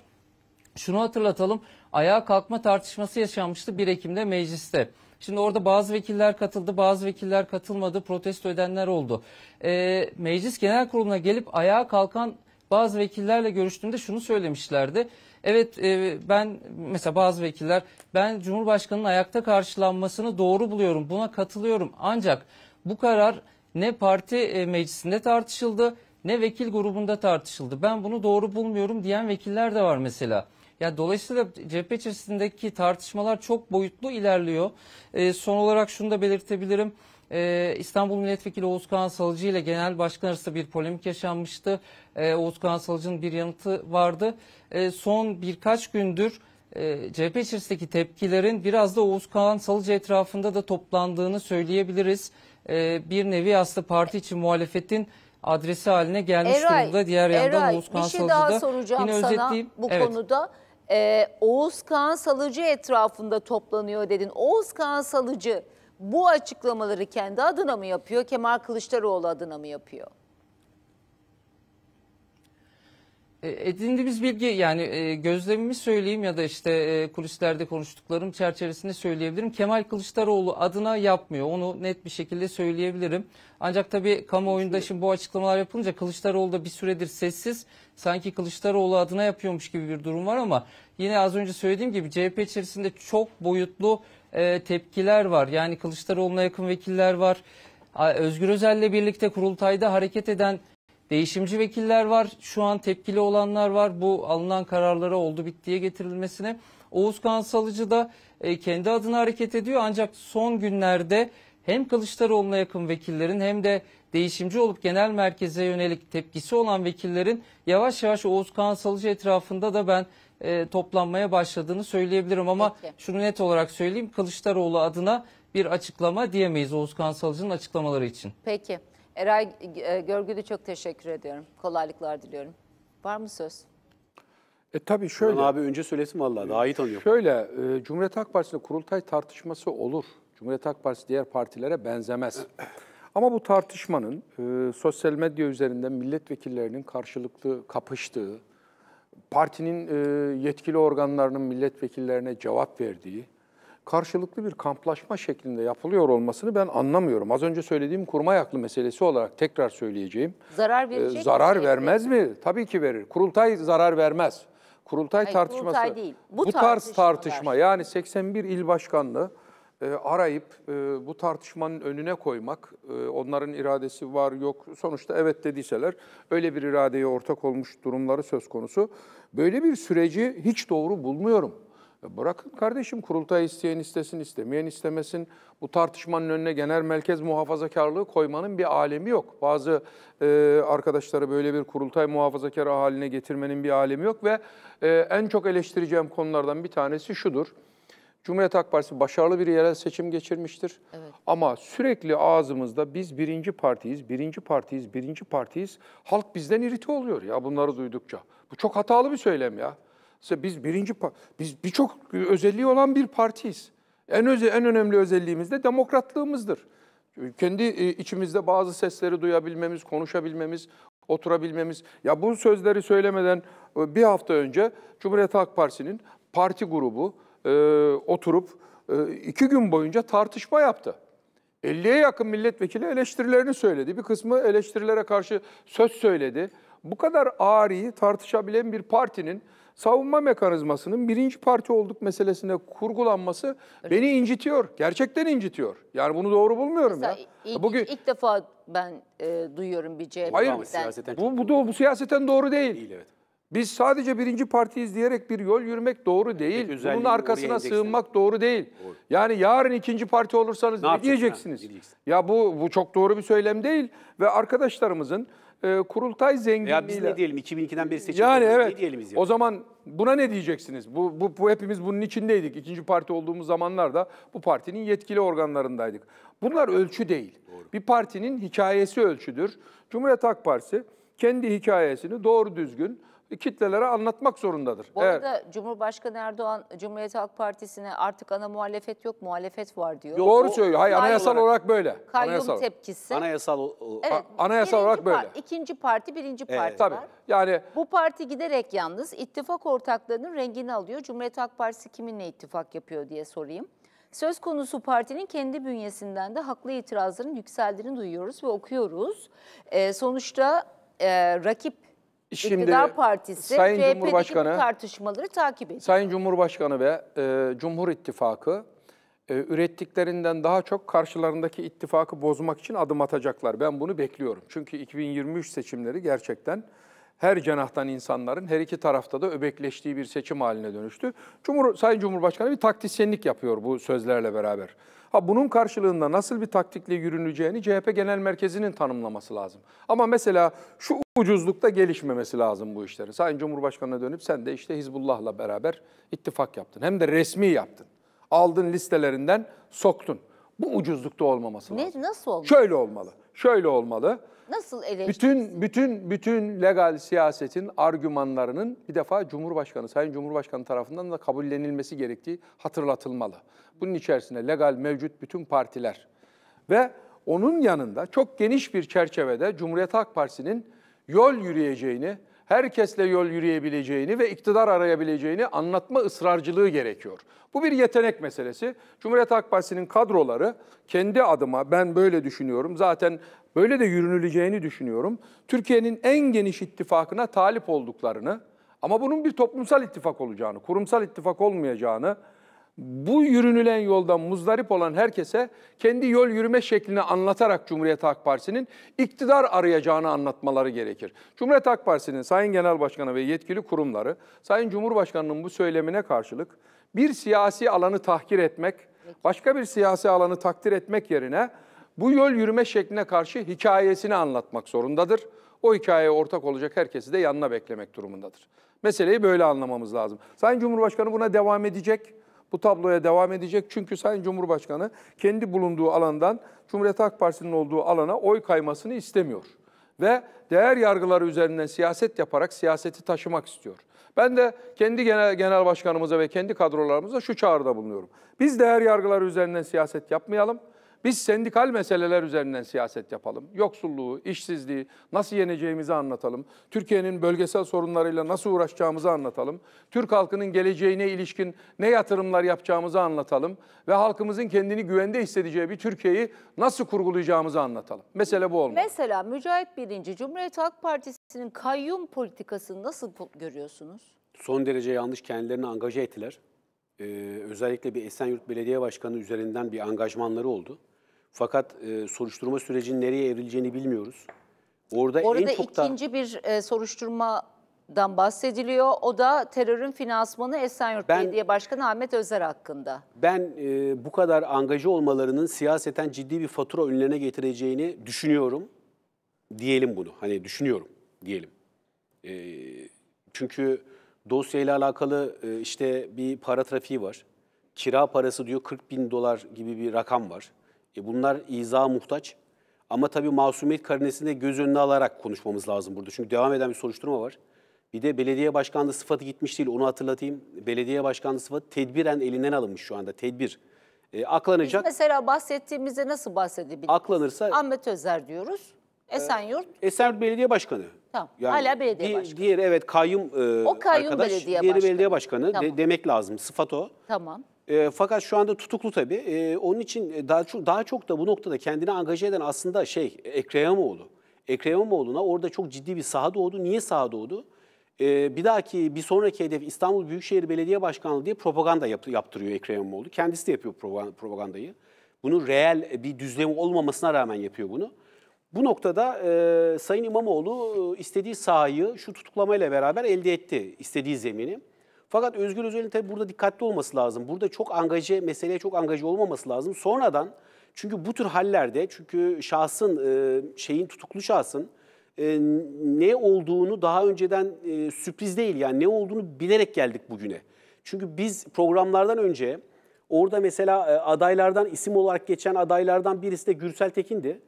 Şunu hatırlatalım. Ayağa kalkma tartışması yaşanmıştı 1 Ekim'de mecliste. Şimdi orada bazı vekiller katıldı, bazı vekiller katılmadı, protesto edenler oldu. E, meclis Genel Kurulu'na gelip ayağa kalkan bazı vekillerle görüştüğümde şunu söylemişlerdi. Evet e, ben mesela bazı vekiller ben Cumhurbaşkanı'nın ayakta karşılanmasını doğru buluyorum buna katılıyorum. Ancak bu karar ne parti e, meclisinde tartışıldı ne vekil grubunda tartışıldı. Ben bunu doğru bulmuyorum diyen vekiller de var mesela. Ya dolayısıyla CHP içerisindeki tartışmalar çok boyutlu ilerliyor. E, son olarak şunu da belirtebilirim e, İstanbul Milletvekili Oğuzkan Salıcı ile Genel Başkan arasında bir polemik yaşanmıştı. E, ee, Oğuzkan Salıcı'nın bir yanıtı vardı. E, son birkaç gündür e, CHP içerisindeki tepkilerin biraz da Oğuzkan Salıcı etrafında da toplandığını söyleyebiliriz. E, bir nevi aslında parti için muhalefetin adresi haline gelmiş Eray, durumda. Diğer yandan Eray, Oğuzkan şey Salıcı da soracağım yine sana bu evet. konuda. Ee, Oğuzkan Salıcı etrafında toplanıyor dedin. Oğuzkan Salıcı bu açıklamaları kendi adına mı yapıyor, Kemal Kılıçdaroğlu adına mı yapıyor? E, edindiğimiz bilgi yani e, gözlemimi söyleyeyim ya da işte e, kulislerde konuştuklarım çerçevesinde söyleyebilirim. Kemal Kılıçdaroğlu adına yapmıyor. Onu net bir şekilde söyleyebilirim. Ancak tabii kamuoyunda şimdi bu açıklamalar yapılınca Kılıçdaroğlu da bir süredir sessiz. Sanki Kılıçdaroğlu adına yapıyormuş gibi bir durum var ama yine az önce söylediğim gibi CHP içerisinde çok boyutlu tepkiler var. Yani Kılıçdaroğlu'na yakın vekiller var. Özgür Özel'le birlikte kurultayda hareket eden Değişimci vekiller var. Şu an tepkili olanlar var. Bu alınan kararlara oldu bittiye getirilmesine. Oğuz Kansalıcı da e, kendi adına hareket ediyor. Ancak son günlerde hem Kılıçdaroğlu'na yakın vekillerin hem de değişimci olup genel merkeze yönelik tepkisi olan vekillerin yavaş yavaş Oğuz Kansalıcı etrafında da ben e, toplanmaya başladığını söyleyebilirim. Ama Peki. şunu net olarak söyleyeyim Kılıçdaroğlu adına bir açıklama diyemeyiz Oğuz Kansalıcı'nın açıklamaları için. Peki. Eray e, Görgülü çok teşekkür ediyorum. Kolaylıklar diliyorum. Var mı söz? E tabii şöyle. Ulan abi önce söylesin vallahi daha iyi tanıyorum. Şöyle e, Cumhuriyet Halk Partisi'nde kurultay tartışması olur. Cumhuriyet Halk Partisi diğer partilere benzemez. Ama bu tartışmanın e, sosyal medya üzerinden milletvekillerinin karşılıklı kapıştığı, partinin e, yetkili organlarının milletvekillerine cevap verdiği, karşılıklı bir kamplaşma şeklinde yapılıyor olmasını ben anlamıyorum. Az önce söylediğim kurmay aklı meselesi olarak tekrar söyleyeceğim. Zarar ee, verecek ee, Zarar mi? vermez mi? Tabii ki verir. Kurultay zarar vermez. Kurultay Hayır, tartışması. Kurultay değil. Bu, bu tarz tartışma yani 81 il başkanlığı e, arayıp e, bu tartışmanın önüne koymak, e, onların iradesi var yok, sonuçta evet dediyseler öyle bir iradeye ortak olmuş durumları söz konusu. Böyle bir süreci hiç doğru bulmuyorum. Bırakın kardeşim kurultay isteyen istesin, istemeyen istemesin. Bu tartışmanın önüne genel merkez muhafazakarlığı koymanın bir alemi yok. Bazı e, arkadaşları böyle bir kurultay muhafazakarı haline getirmenin bir alemi yok ve e, en çok eleştireceğim konulardan bir tanesi şudur. Cumhuriyet Halk Partisi başarılı bir yerel seçim geçirmiştir. Evet. Ama sürekli ağzımızda biz birinci partiyiz, birinci partiyiz, birinci partiyiz. Halk bizden irite oluyor ya bunları duydukça. Bu çok hatalı bir söylem ya biz birinci biz birçok özelliği olan bir partiyiz. En öze en önemli özelliğimiz de demokratlığımızdır. Kendi e, içimizde bazı sesleri duyabilmemiz, konuşabilmemiz, oturabilmemiz. Ya bu sözleri söylemeden e, bir hafta önce Cumhuriyet Halk Partisi'nin parti grubu e, oturup e, iki gün boyunca tartışma yaptı. 50'ye yakın milletvekili eleştirilerini söyledi. Bir kısmı eleştirilere karşı söz söyledi. Bu kadar ağrıyı tartışabilen bir partinin savunma mekanizmasının birinci parti olduk meselesine kurgulanması Öyle. beni incitiyor. Gerçekten incitiyor. Yani bunu doğru bulmuyorum Mesela ya. Ilk, Bugün ilk defa ben e, duyuyorum bir CHP'den. Hayır, bu, bu, bu, bu siyaseten doğru değil. Değil evet. Biz sadece birinci partiyiz diyerek bir yol yürümek doğru değil. Evet, Bunun arkasına sığınmak doğru değil. Doğru. Yani yarın ikinci parti olursanız ne, ne diyeceksiniz? Yani, ya bu bu çok doğru bir söylem değil ve arkadaşlarımızın e, kurultay zenginliğiyle... Ya biz ne diyelim 2002'den beri seçim. Yani evet. Ne diyelim biz O zaman Buna ne diyeceksiniz? Bu, bu, bu hepimiz bunun içindeydik. İkinci parti olduğumuz zamanlarda bu partinin yetkili organlarındaydık. Bunlar ölçü değil. Doğru. Bir partinin hikayesi ölçüdür. Cumhuriyet Halk Partisi kendi hikayesini doğru düzgün e, kitlelere anlatmak zorundadır. Bu Eğer, arada Cumhurbaşkanı Erdoğan Cumhuriyet Halk Partisi'ne artık ana muhalefet yok, muhalefet var diyor. Doğru o, söylüyor. Hayır anayasal olarak, olarak böyle. Kayyum anayasal. tepkisi. Anayasal, evet, anayasal olarak böyle. İkinci parti, birinci evet. parti Tabii. var. Yani, Bu parti giderek yalnız ittifak ortaklarının rengini alıyor. Cumhuriyet Halk Partisi kiminle ittifak yapıyor diye sorayım. Söz konusu partinin kendi bünyesinden de haklı itirazların yükseldiğini duyuyoruz ve okuyoruz. Ee, sonuçta e, rakip Şimdi, İktidar Partisi, Sayın CHP'deki Cumhurbaşkanı, tartışmaları takip ediyor. Sayın Cumhurbaşkanı ve e, Cumhur İttifakı e, ürettiklerinden daha çok karşılarındaki ittifakı bozmak için adım atacaklar. Ben bunu bekliyorum. Çünkü 2023 seçimleri gerçekten her cenahtan insanların her iki tarafta da öbekleştiği bir seçim haline dönüştü. Cumhur, Sayın Cumhurbaşkanı bir taktisyenlik yapıyor bu sözlerle beraber. Ha bunun karşılığında nasıl bir taktikle yürüneceğini CHP Genel Merkezi'nin tanımlaması lazım. Ama mesela şu ucuzlukta gelişmemesi lazım bu işlerin. Sayın Cumhurbaşkanı'na dönüp sen de işte Hizbullah'la beraber ittifak yaptın. Hem de resmi yaptın. Aldın listelerinden soktun. Bu ucuzlukta olmaması lazım. Ne, nasıl olmalı? Şöyle olmalı şöyle olmalı. Nasıl eleştirirsin? Bütün bütün bütün legal siyasetin argümanlarının bir defa Cumhurbaşkanı, Sayın Cumhurbaşkanı tarafından da kabullenilmesi gerektiği hatırlatılmalı. Bunun içerisinde legal mevcut bütün partiler ve onun yanında çok geniş bir çerçevede Cumhuriyet Halk Partisi'nin yol yürüyeceğini, herkesle yol yürüyebileceğini ve iktidar arayabileceğini anlatma ısrarcılığı gerekiyor. Bu bir yetenek meselesi. Cumhuriyet Halk Partisi'nin kadroları kendi adıma ben böyle düşünüyorum. Zaten böyle de yürünüleceğini düşünüyorum. Türkiye'nin en geniş ittifakına talip olduklarını ama bunun bir toplumsal ittifak olacağını, kurumsal ittifak olmayacağını bu yürünülen yoldan muzdarip olan herkese kendi yol yürüme şeklini anlatarak Cumhuriyet Halk Partisi'nin iktidar arayacağını anlatmaları gerekir. Cumhuriyet Halk Partisi'nin Sayın Genel Başkanı ve yetkili kurumları Sayın Cumhurbaşkanı'nın bu söylemine karşılık bir siyasi alanı tahkir etmek, başka bir siyasi alanı takdir etmek yerine bu yol yürüme şekline karşı hikayesini anlatmak zorundadır. O hikayeye ortak olacak herkesi de yanına beklemek durumundadır. Meseleyi böyle anlamamız lazım. Sayın Cumhurbaşkanı buna devam edecek. Bu tabloya devam edecek çünkü Sayın Cumhurbaşkanı kendi bulunduğu alandan Cumhuriyet Halk Partisi'nin olduğu alana oy kaymasını istemiyor. Ve değer yargıları üzerinden siyaset yaparak siyaseti taşımak istiyor. Ben de kendi genel, genel başkanımıza ve kendi kadrolarımıza şu çağrıda bulunuyorum. Biz değer yargıları üzerinden siyaset yapmayalım biz sendikal meseleler üzerinden siyaset yapalım. Yoksulluğu, işsizliği nasıl yeneceğimizi anlatalım. Türkiye'nin bölgesel sorunlarıyla nasıl uğraşacağımızı anlatalım. Türk halkının geleceğine ilişkin ne yatırımlar yapacağımızı anlatalım. Ve halkımızın kendini güvende hissedeceği bir Türkiye'yi nasıl kurgulayacağımızı anlatalım. Mesele bu olmalı. Mesela Mücahit Birinci, Cumhuriyet Halk Partisi'nin kayyum politikasını nasıl görüyorsunuz? Son derece yanlış kendilerini angaje ettiler. Ee, özellikle bir Esenyurt Belediye Başkanı üzerinden bir angajmanları oldu. Fakat e, soruşturma sürecinin nereye evrileceğini bilmiyoruz. Orada, Orada en çok ikinci da, bir e, soruşturmadan bahsediliyor. O da terörün finansmanı Esenyurt ben, Belediye Başkanı Ahmet Özer hakkında. Ben e, bu kadar angaje olmalarının siyaseten ciddi bir fatura önlerine getireceğini düşünüyorum. Diyelim bunu. Hani düşünüyorum diyelim. E, çünkü dosyayla alakalı e, işte bir para trafiği var. Kira parası diyor 40 bin dolar gibi bir rakam var. E bunlar izaha muhtaç. Ama tabii masumiyet karinesini göz önüne alarak konuşmamız lazım burada. Çünkü devam eden bir soruşturma var. Bir de belediye başkanlığı sıfatı gitmiş değil onu hatırlatayım. Belediye başkanlığı sıfatı tedbiren elinden alınmış şu anda tedbir. E, aklanacak. Biz mesela bahsettiğimizde nasıl bahsedebiliriz? Aklanırsa. Ahmet Özer diyoruz. E, Esenyurt. Esenyurt Belediye Başkanı. Tamam. Yani Hala belediye di, başkanı. Diğeri evet kayyum, e, o kayyum arkadaş. Belediye diğeri başkanı. belediye başkanı tamam. de, demek lazım. Sıfat o. Tamam. E, fakat şu anda tutuklu tabii. E, onun için e, daha çok, daha çok da bu noktada kendini angaje eden aslında şey Ekrem İmamoğlu. Ekrem İmamoğlu'na orada çok ciddi bir saha doğdu. Niye saha doğdu? E, bir dahaki, bir sonraki hedef İstanbul Büyükşehir Belediye Başkanlığı diye propaganda yap, yaptırıyor Ekrem İmamoğlu. Kendisi de yapıyor propagandayı. Bunu reel bir düzlem olmamasına rağmen yapıyor bunu. Bu noktada e, Sayın İmamoğlu e, istediği sahayı şu tutuklamayla beraber elde etti, istediği zemini. Fakat Özgür Özel'in tabii burada dikkatli olması lazım. Burada çok angaje, meseleye çok angaje olmaması lazım. Sonradan çünkü bu tür hallerde çünkü şahsın, e, şeyin tutuklu şahsın e, ne olduğunu daha önceden e, sürpriz değil yani ne olduğunu bilerek geldik bugüne. Çünkü biz programlardan önce orada mesela adaylardan isim olarak geçen adaylardan birisi de Gürsel Tekin'di.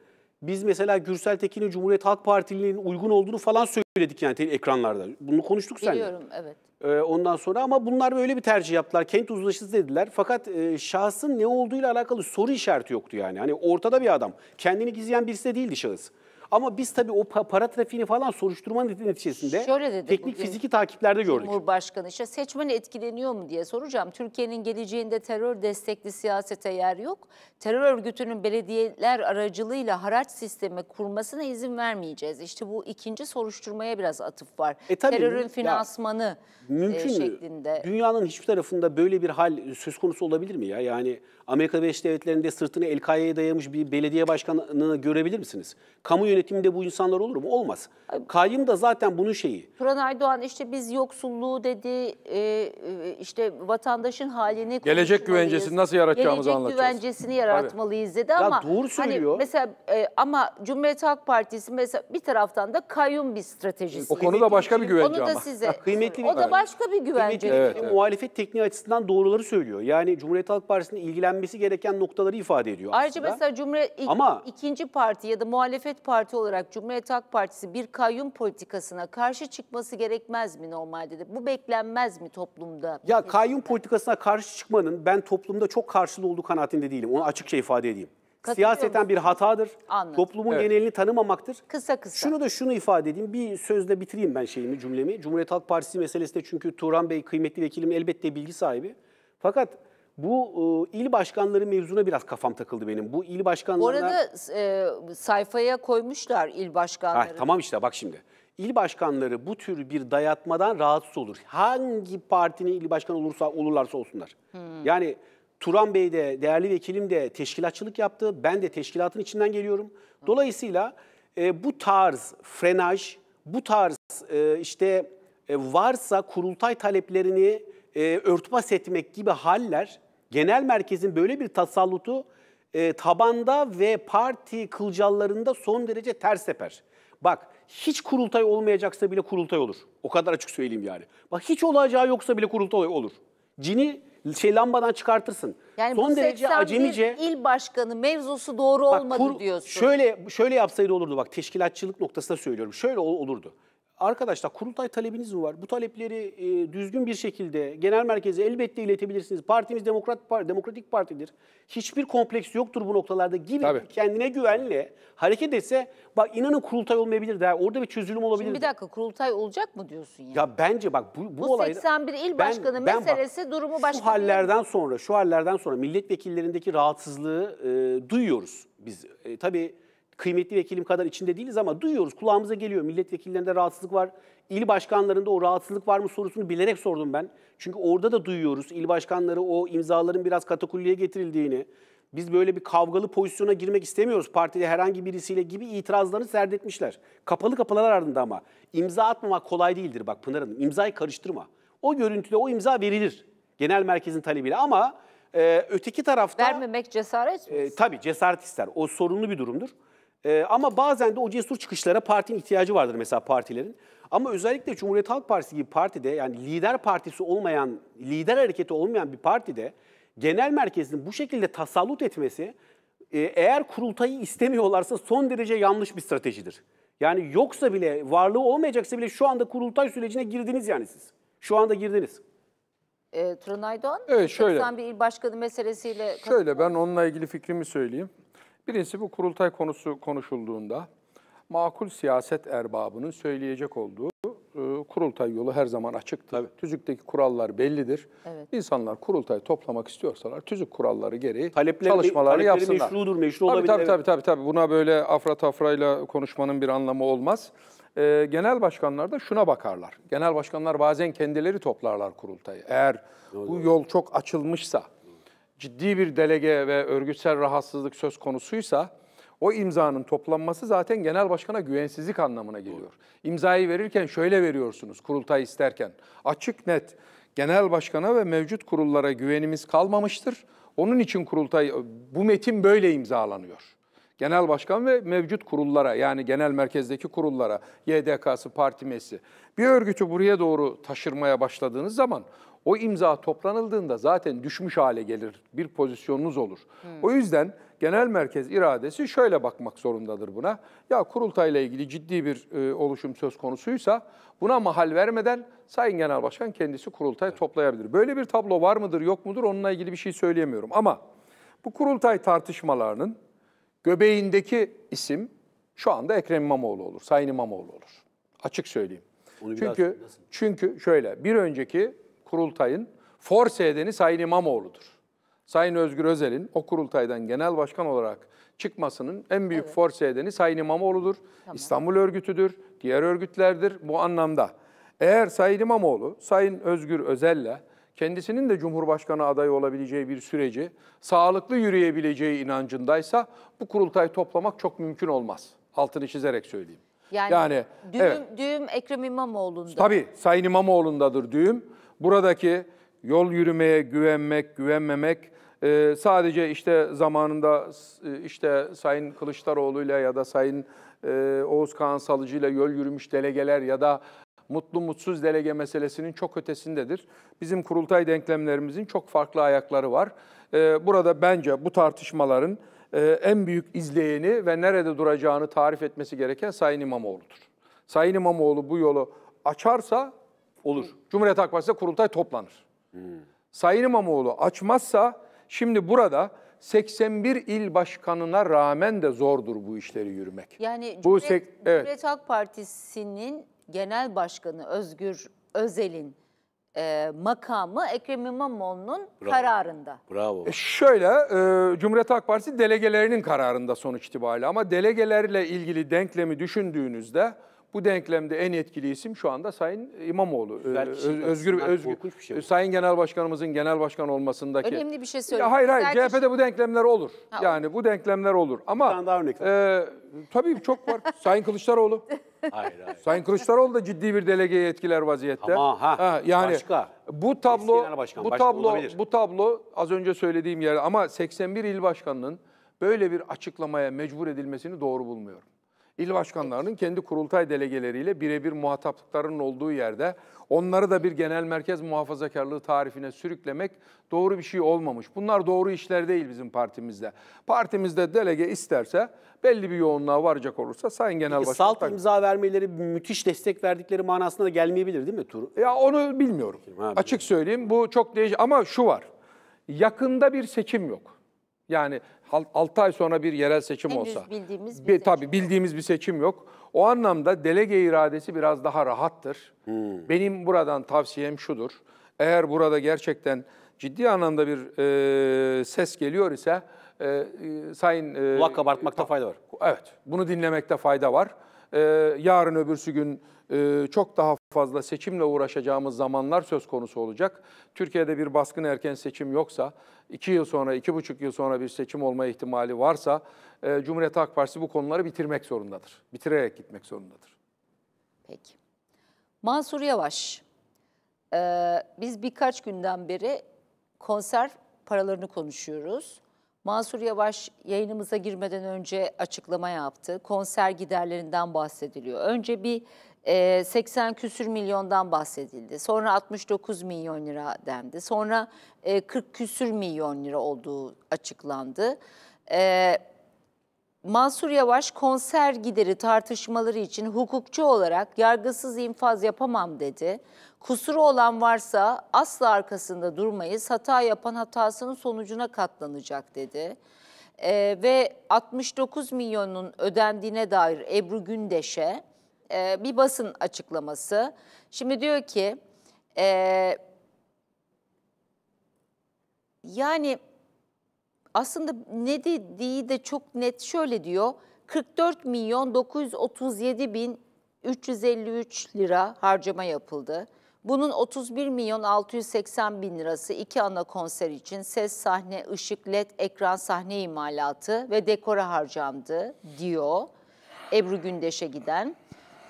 Biz mesela Gürsel Tekin'in Cumhuriyet Halk Partili'nin uygun olduğunu falan söyledik yani ekranlarda. Bunu konuştuk seninle. Biliyorum evet. Ee, ondan sonra ama bunlar böyle bir tercih yaptılar. Kent uzlaşısı dediler. Fakat e, şahsın ne olduğuyla alakalı soru işareti yoktu yani. Hani ortada bir adam. Kendini gizleyen birisi de değildi şahıs. Ama biz tabii o para trafiğini falan soruşturmanın neticesinde Şöyle dedi teknik bugün, fiziki takiplerde gördük. Cumhurbaşkanı işte seçmen etkileniyor mu diye soracağım. Türkiye'nin geleceğinde terör destekli siyasete yer yok. Terör örgütünün belediyeler aracılığıyla haraç sistemi kurmasına izin vermeyeceğiz. İşte bu ikinci soruşturmaya biraz atıf var. E, tabii, Terörün finansmanı ya, e, mümkün e, şeklinde. Dünyanın hiçbir tarafında böyle bir hal söz konusu olabilir mi ya? Yani Amerika Birleşik Devletleri'nde sırtını El-Kaide'ye dayamış bir belediye başkanını görebilir misiniz? Kamu yönetiminde bu insanlar olur mu? Olmaz. Kayyum da zaten bunun şeyi. Turan Erdoğan işte biz yoksulluğu dedi, e, e, işte vatandaşın halini Gelecek güvencesini nasıl yaratacağımızı Gelecek anlatacağız. Gelecek güvencesini yaratmalıyız dedi ama. Ya doğru hani söylüyor. Hani mesela e, ama Cumhuriyet Halk Partisi mesela bir taraftan da kayyum bir stratejisi. O konuda başka bir şey- güvence Onu ama. da size. Kıymetli o da başka bir güvence. Kıymetli şey- evet, evet. muhalefet tekniği açısından doğruları söylüyor. Yani Cumhuriyet Halk Partisi'nin ilgilen denmesi gereken noktaları ifade ediyor Ayrıca aslında. mesela Cumhuriyet ik, Ama, ikinci parti ya da muhalefet parti olarak Cumhuriyet Halk Partisi bir kayyum politikasına karşı çıkması gerekmez mi normalde de? Bu beklenmez mi toplumda? Ya kayyum politikasına karşı çıkmanın ben toplumda çok karşılığı olduğu kanaatinde değilim. Onu açıkça ifade edeyim. Siyaseten bir hatadır. Anladım. Toplumun evet. genelini tanımamaktır. Kısa kısa. Şunu da şunu ifade edeyim. Bir sözle bitireyim ben şeyimi, cümlemi. Cumhuriyet Halk Partisi meselesinde çünkü Turan Bey kıymetli vekilim elbette bilgi sahibi. Fakat bu e, il başkanları mevzuna biraz kafam takıldı benim. Bu il başkanlarına... Bu arada e, sayfaya koymuşlar il başkanları. Ha, tamam işte bak şimdi. İl başkanları bu tür bir dayatmadan rahatsız olur. Hangi partinin il başkanı olursa olurlarsa olsunlar. Hmm. Yani Turan Bey de değerli vekilim de teşkilatçılık yaptı. Ben de teşkilatın içinden geliyorum. Dolayısıyla e, bu tarz frenaj, bu tarz e, işte e, varsa kurultay taleplerini e, örtbas etmek gibi haller genel merkezin böyle bir tasallutu e, tabanda ve parti kılcallarında son derece ters teper. Bak hiç kurultay olmayacaksa bile kurultay olur. O kadar açık söyleyeyim yani. Bak hiç olacağı yoksa bile kurultay olur. Cini şey lambadan çıkartırsın. Yani Son bu derece acemice il başkanı mevzusu doğru bak, olmadı kur, diyorsun. Şöyle şöyle yapsaydı olurdu bak teşkilatçılık noktasında söylüyorum. Şöyle olurdu arkadaşlar kurultay talebiniz mi var? Bu talepleri e, düzgün bir şekilde genel merkeze elbette iletebilirsiniz. Partimiz Demokrat Demokratik Parti'dir. Hiçbir kompleks yoktur bu noktalarda gibi Tabii. kendine güvenle hareket etse bak inanın kurultay olmayabilir de orada bir çözülüm olabilir. Şimdi bir dakika kurultay olacak mı diyorsun yani? Ya bence bak bu, bu, bu olayda... 81 il başkanı ben, ben meselesi bak, durumu başka. Şu hallerden değil. sonra şu hallerden sonra milletvekillerindeki rahatsızlığı e, duyuyoruz biz. E, tabii kıymetli vekilim kadar içinde değiliz ama duyuyoruz, kulağımıza geliyor. Milletvekillerinde rahatsızlık var. İl başkanlarında o rahatsızlık var mı sorusunu bilerek sordum ben. Çünkü orada da duyuyoruz İl başkanları o imzaların biraz katakulliye getirildiğini. Biz böyle bir kavgalı pozisyona girmek istemiyoruz partide herhangi birisiyle gibi itirazlarını serdetmişler. Kapalı kapılar ardında ama imza atmamak kolay değildir bak Pınar Hanım. İmzayı karıştırma. O görüntüde o imza verilir genel merkezin talebiyle ama e, öteki tarafta... Vermemek cesaret mi? E, tabii cesaret ister. O sorunlu bir durumdur. E, ama bazen de o cesur çıkışlara partinin ihtiyacı vardır mesela partilerin. Ama özellikle Cumhuriyet Halk Partisi gibi partide yani lider partisi olmayan, lider hareketi olmayan bir partide genel merkezin bu şekilde tasallut etmesi e, eğer kurultayı istemiyorlarsa son derece yanlış bir stratejidir. Yani yoksa bile, varlığı olmayacaksa bile şu anda kurultay sürecine girdiniz yani siz. Şu anda girdiniz. E, ee, Turan Aydoğan, evet, şöyle. 81 il başkanı meselesiyle... Şöyle ben onunla ilgili fikrimi söyleyeyim. Birisi bu kurultay konusu konuşulduğunda makul siyaset erbabının söyleyecek olduğu e, kurultay yolu her zaman açıktır. Tabii. Tüzükteki kurallar bellidir. Evet. İnsanlar kurultay toplamak istiyorsalar tüzük kuralları gereği talepleri, çalışmaları talepleri yapsınlar. meşrudur, meşru tabii, olabilir. Tabii, evet. tabii, tabii, tabii. Buna böyle afra tafrayla konuşmanın bir anlamı olmaz. E, genel başkanlar da şuna bakarlar. Genel başkanlar bazen kendileri toplarlar kurultayı. Eğer Doğru. bu yol çok açılmışsa, ciddi bir delege ve örgütsel rahatsızlık söz konusuysa o imzanın toplanması zaten genel başkana güvensizlik anlamına geliyor. Doğru. İmzayı verirken şöyle veriyorsunuz kurultay isterken. Açık net genel başkana ve mevcut kurullara güvenimiz kalmamıştır. Onun için kurultay bu metin böyle imzalanıyor. Genel başkan ve mevcut kurullara yani genel merkezdeki kurullara YDK'sı, parti partimesi bir örgütü buraya doğru taşırmaya başladığınız zaman o imza toplanıldığında zaten düşmüş hale gelir, bir pozisyonunuz olur. Hmm. O yüzden genel merkez iradesi şöyle bakmak zorundadır buna. Ya kurultayla ilgili ciddi bir e, oluşum söz konusuysa buna mahal vermeden Sayın Genel Başkan kendisi kurultayı toplayabilir. Böyle bir tablo var mıdır yok mudur onunla ilgili bir şey söyleyemiyorum. Ama bu kurultay tartışmalarının göbeğindeki isim şu anda Ekrem İmamoğlu olur, Sayın İmamoğlu olur. Açık söyleyeyim. çünkü çünkü şöyle bir önceki kurultayın force edeni Sayın İmamoğlu'dur. Sayın Özgür Özel'in o kurultaydan genel başkan olarak çıkmasının en büyük evet. force edeni Sayın İmamoğlu'dur. Tamam. İstanbul örgütüdür, diğer örgütlerdir bu anlamda. Eğer Sayın İmamoğlu, Sayın Özgür Özel'le kendisinin de Cumhurbaşkanı adayı olabileceği bir süreci sağlıklı yürüyebileceği inancındaysa bu kurultayı toplamak çok mümkün olmaz. Altını çizerek söyleyeyim. Yani, yani düğüm, evet. düğüm Ekrem İmamoğlu'nda. Tabii Sayın İmamoğlu'ndadır düğüm. Buradaki yol yürümeye güvenmek, güvenmemek e, sadece işte zamanında e, işte Sayın Kılıçdaroğlu'yla ya da Sayın e, Oğuz Kağan Salıcı'yla yol yürümüş delegeler ya da mutlu mutsuz delege meselesinin çok ötesindedir. Bizim kurultay denklemlerimizin çok farklı ayakları var. E, burada bence bu tartışmaların en büyük izleyeni ve nerede duracağını tarif etmesi gereken Sayın İmamoğlu'dur. Sayın İmamoğlu bu yolu açarsa Olur. Cumhuriyet Halk Partisi'nde kurultay toplanır. Hmm. Sayın İmamoğlu açmazsa şimdi burada 81 il başkanına rağmen de zordur bu işleri yürümek. Yani bu Cumhuriyet, evet. Halk Partisi'nin genel başkanı Özgür Özel'in e, makamı Ekrem İmamoğlu'nun kararında. Bravo. E şöyle, e, Cumhuriyet Halk Partisi delegelerinin kararında sonuç itibariyle ama delegelerle ilgili denklemi düşündüğünüzde bu denklemde en etkili isim şu anda Sayın İmamoğlu. Güzel ee, şey. Öz, Özgür Özgür bir şey Sayın Genel Başkanımızın genel başkan olmasındaki. Önemli bir şey söyleyeyim. hayır hayır Güzel CHP'de kişi... bu denklemler olur. Ha, yani olur. bu denklemler olur. Ama bir tane daha örnek. E, tabii çok var. Sayın Kılıçdaroğlu. hayır hayır. Sayın Kılıçdaroğlu da ciddi bir delegeye etkiler vaziyette. Tamam ha. ha yani başka. Bu tablo başkan, bu tablo olabilir. bu tablo az önce söylediğim yer ama 81 il başkanının böyle bir açıklamaya mecbur edilmesini doğru bulmuyorum. İl başkanlarının kendi kurultay delegeleriyle birebir muhataplıklarının olduğu yerde onları da bir genel merkez muhafazakarlığı tarifine sürüklemek doğru bir şey olmamış. Bunlar doğru işler değil bizim partimizde. Partimizde delege isterse belli bir yoğunluğa varacak olursa Sayın Genel Başkan... Salt imza vermeleri müthiş destek verdikleri manasında da gelmeyebilir değil mi Tur? Ya onu bilmiyorum. Abi. Açık söyleyeyim bu çok değişik ama şu var. Yakında bir seçim yok. Yani 6 ay sonra bir yerel seçim Henüz olsa. bildiğimiz bir, bir Tabii bildiğimiz bir seçim yok. O anlamda delege iradesi biraz daha rahattır. Hmm. Benim buradan tavsiyem şudur. Eğer burada gerçekten ciddi anlamda bir e, ses geliyor ise e, e sayın... E, Kulak kabartmakta fayda var. Evet, bunu dinlemekte fayda var. Ee, yarın öbürsü gün e, çok daha fazla seçimle uğraşacağımız zamanlar söz konusu olacak. Türkiye'de bir baskın erken seçim yoksa, iki yıl sonra, iki buçuk yıl sonra bir seçim olma ihtimali varsa, e, Cumhuriyet Halk Partisi bu konuları bitirmek zorundadır. Bitirerek gitmek zorundadır. Peki. Mansur Yavaş, ee, biz birkaç günden beri konser paralarını konuşuyoruz. Mansur Yavaş yayınımıza girmeden önce açıklama yaptı. Konser giderlerinden bahsediliyor. Önce bir 80 e, küsür milyondan bahsedildi. Sonra 69 milyon lira dendi. Sonra 40 e, küsür milyon lira olduğu açıklandı. E, Mansur Yavaş konser gideri tartışmaları için hukukçu olarak yargısız infaz yapamam dedi. Kusuru olan varsa asla arkasında durmayız. Hata yapan hatasının sonucuna katlanacak dedi. Ee, ve 69 milyonun ödendiğine dair Ebru Gündeş'e e, bir basın açıklaması. Şimdi diyor ki e, yani aslında ne dediği de çok net şöyle diyor. 44 milyon 937 bin 353 lira harcama yapıldı. Bunun 31 milyon 680 bin lirası iki ana konser için ses, sahne, ışık, led, ekran, sahne imalatı ve dekora harcandı diyor Ebru Gündeş'e giden.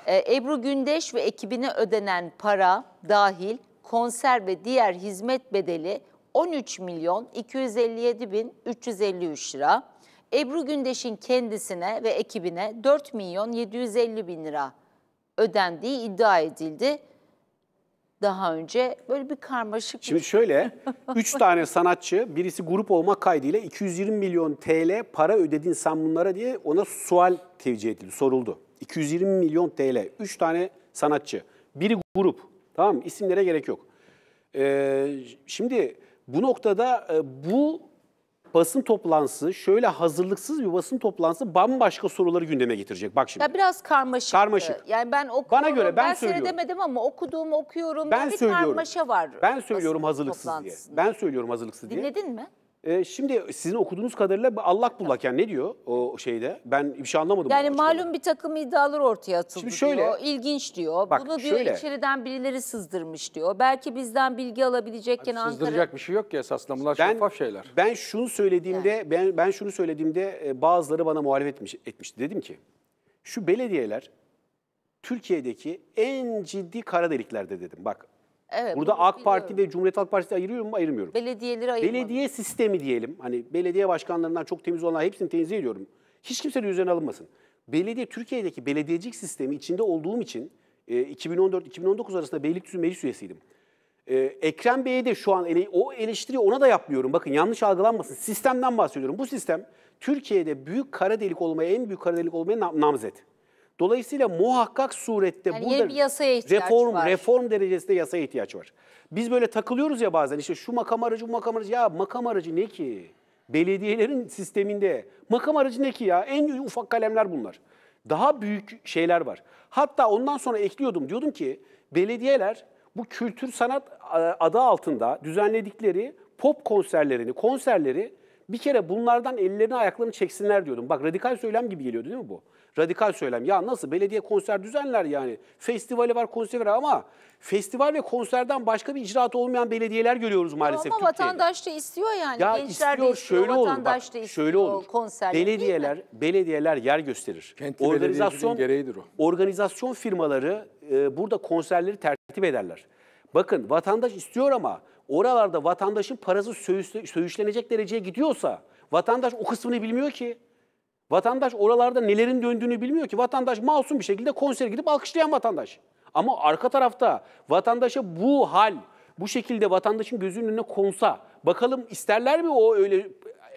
E, Ebru Gündeş ve ekibine ödenen para dahil konser ve diğer hizmet bedeli 13 milyon 257 bin 353 lira. Ebru Gündeş'in kendisine ve ekibine 4 milyon 750 bin lira ödendiği iddia edildi. Daha önce böyle bir karmaşık... Şimdi bir... şöyle, 3 tane sanatçı, birisi grup olma kaydıyla 220 milyon TL para ödedin sen bunlara diye ona sual tevcih edildi, soruldu. 220 milyon TL, 3 tane sanatçı, biri grup, tamam mı? İsimlere gerek yok. Ee, şimdi bu noktada e, bu basın toplantısı, şöyle hazırlıksız bir basın toplantısı bambaşka soruları gündeme getirecek. Bak şimdi. Ya biraz karmaşık. Karmaşık. Yani ben okuyorum, Bana göre ben, ben söylüyorum. seyredemedim ama okuduğumu okuyorum. Ben bir söylüyorum. karmaşa var. Ben söylüyorum hazırlıksız diye. Ben söylüyorum hazırlıksız Dinledin diye. Dinledin mi? E, şimdi sizin okuduğunuz kadarıyla allak bullak yani ne diyor o şeyde? Ben bir şey anlamadım. Yani malum bir takım iddialar ortaya atıldı Şimdi şöyle, diyor. İlginç diyor. Bak, Bunu diyor şöyle. içeriden birileri sızdırmış diyor. Belki bizden bilgi alabilecekken Ankara... Sızdıracak bir şey yok ki esasında bunlar ben, şeffaf şeyler. Ben şunu söylediğimde yani. ben ben şunu söylediğimde e, bazıları bana muhalif etmiş, etmişti. Dedim ki şu belediyeler Türkiye'deki en ciddi kara deliklerde dedim. Bak Evet, Burada AK biliyorum. Parti ve Cumhuriyet Halk Partisi ayırıyor mu ayırmıyorum. Belediyeleri ayırmadım. Belediye sistemi diyelim. Hani belediye başkanlarından çok temiz olanlar hepsini tenzih ediyorum. Hiç kimsenin üzerine alınmasın. Belediye Türkiye'deki belediyecilik sistemi içinde olduğum için 2014-2019 e, arasında Beylikdüzü meclis üyesiydim. E, Ekrem Bey'e de şu an o eleştiriyi ona da yapmıyorum. Bakın yanlış algılanmasın. Sistemden bahsediyorum. Bu sistem Türkiye'de büyük kara delik olmaya, en büyük kara delik olmaya nam namzet. Dolayısıyla muhakkak surette yani burada bir yasaya reform var. reform derecesinde yasaya ihtiyaç var. Biz böyle takılıyoruz ya bazen işte şu makam aracı bu makam aracı ya makam aracı ne ki? Belediyelerin sisteminde makam aracı ne ki ya? En ufak kalemler bunlar. Daha büyük şeyler var. Hatta ondan sonra ekliyordum. Diyordum ki belediyeler bu kültür sanat e, adı altında düzenledikleri pop konserlerini, konserleri bir kere bunlardan ellerini ayaklarını çeksinler diyordum. Bak radikal söylem gibi geliyordu değil mi bu? radikal söylem. Ya nasıl belediye konser düzenler yani. Festivali var, konser var ama festival ve konserden başka bir icraat olmayan belediyeler görüyoruz maalesef Ama vatandaş da istiyor yani. Ya Gençler istiyor, de istiyor, şöyle olur bak, istiyor şöyle olur. konser. Belediyeler, belediyeler yer gösterir. Kentli organizasyon gereğidir o. Organizasyon firmaları e, burada konserleri tertip ederler. Bakın vatandaş istiyor ama oralarda vatandaşın parası söğüş, söğüşlenecek dereceye gidiyorsa vatandaş o kısmını bilmiyor ki. Vatandaş oralarda nelerin döndüğünü bilmiyor ki. Vatandaş masum bir şekilde konsere gidip alkışlayan vatandaş. Ama arka tarafta vatandaşa bu hal, bu şekilde vatandaşın gözünün önüne konsa bakalım isterler mi o öyle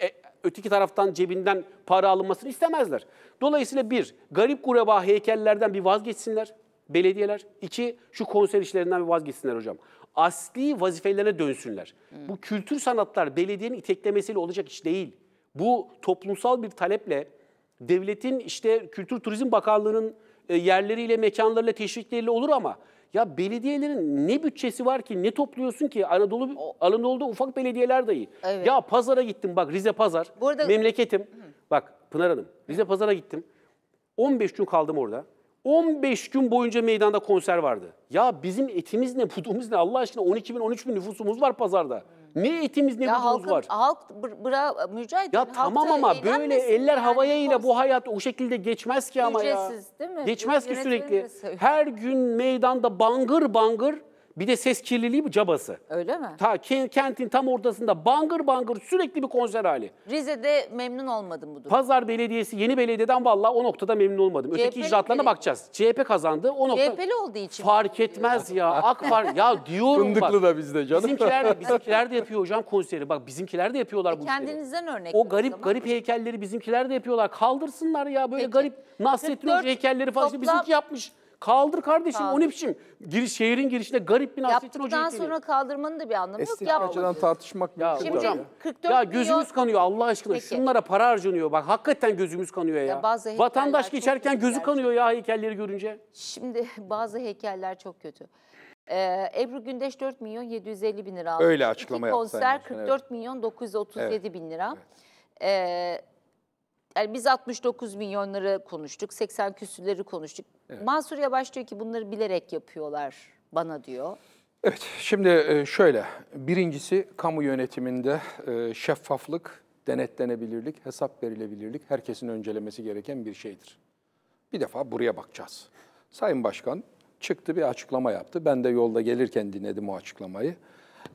e, öteki taraftan cebinden para alınmasını istemezler. Dolayısıyla bir, garip gureba heykellerden bir vazgeçsinler belediyeler. İki, şu konser işlerinden bir vazgeçsinler hocam. Asli vazifelerine dönsünler. Hmm. Bu kültür sanatlar belediyenin iteklemesiyle olacak iş değil. Bu toplumsal bir taleple devletin işte Kültür Turizm Bakanlığı'nın e, yerleriyle, mekanlarıyla, teşvikleriyle olur ama ya belediyelerin ne bütçesi var ki, ne topluyorsun ki? Anadolu Anadolu'da ufak belediyeler dahi. Evet. Ya pazara gittim bak Rize Pazar, Burada... memleketim. Hı. Bak Pınar Hanım, Rize Pazar'a gittim. 15 gün kaldım orada. 15 gün boyunca meydanda konser vardı. Ya bizim etimiz ne, budumuz ne Allah aşkına 12 bin 13 bin nüfusumuz var pazarda. Ne etimiz ne ya halkın, var. Halk bıra Ya tamam ama böyle eller havaya yani, ile bu hayat o şekilde geçmez ki ama ya. Ücretsiz değil mi? Geçmez Yönetim ki sürekli. Her gün meydanda bangır bangır bir de ses kirliliği bu cabası. Öyle mi? Ta kentin tam ortasında bangır bangır sürekli bir konser hali. Rize'de memnun olmadım bu durum. Pazar Belediyesi yeni belediyeden vallahi o noktada memnun olmadım. CHP'li Öteki icraatlarına belediye- bakacağız. CHP kazandı. O nokta CHP'li olduğu için. Fark etmez ya. AK Parti ya diyorum bak. Fındıklı da bizde canım. Bizimkiler de, bizimkiler de yapıyor hocam konseri. Bak bizimkiler de yapıyorlar e, bu işleri. Kendinizden örnek. O garip zaman. garip heykelleri bizimkiler de yapıyorlar. Kaldırsınlar ya böyle Peki. garip Nasrettin Hoca heykelleri falan. toplam- bizimki yapmış. Kaldır kardeşim Kaldır. o ne biçim? Giriş, şehrin girişinde garip bir nasretin hoca Yaptıktan sonra kaldırmanın da bir anlamı yok. Estetik Yapma. açıdan tartışmak ya, mümkün. Şimdi hocam, 44 ya gözümüz milyon... kanıyor Allah aşkına. Peki. Şunlara para harcanıyor. Bak hakikaten gözümüz kanıyor ya. ya bazı Vatandaş geçerken gözü kanıyor ya heykelleri görünce. Şimdi bazı heykeller çok kötü. Ee, Ebru Gündeş 4 milyon 750 bin lira almış. Öyle açıklama İki konser yaptı. 44 milyon 937 evet. bin lira. Evet. Ee, yani biz 69 milyonları konuştuk, 80 küsürleri konuştuk. Evet. Mansur Yavaş diyor ki bunları bilerek yapıyorlar bana diyor. Evet, şimdi e, şöyle. Birincisi kamu yönetiminde e, şeffaflık, denetlenebilirlik, hesap verilebilirlik herkesin öncelemesi gereken bir şeydir. Bir defa buraya bakacağız. Sayın Başkan çıktı bir açıklama yaptı. Ben de yolda gelirken dinledim o açıklamayı.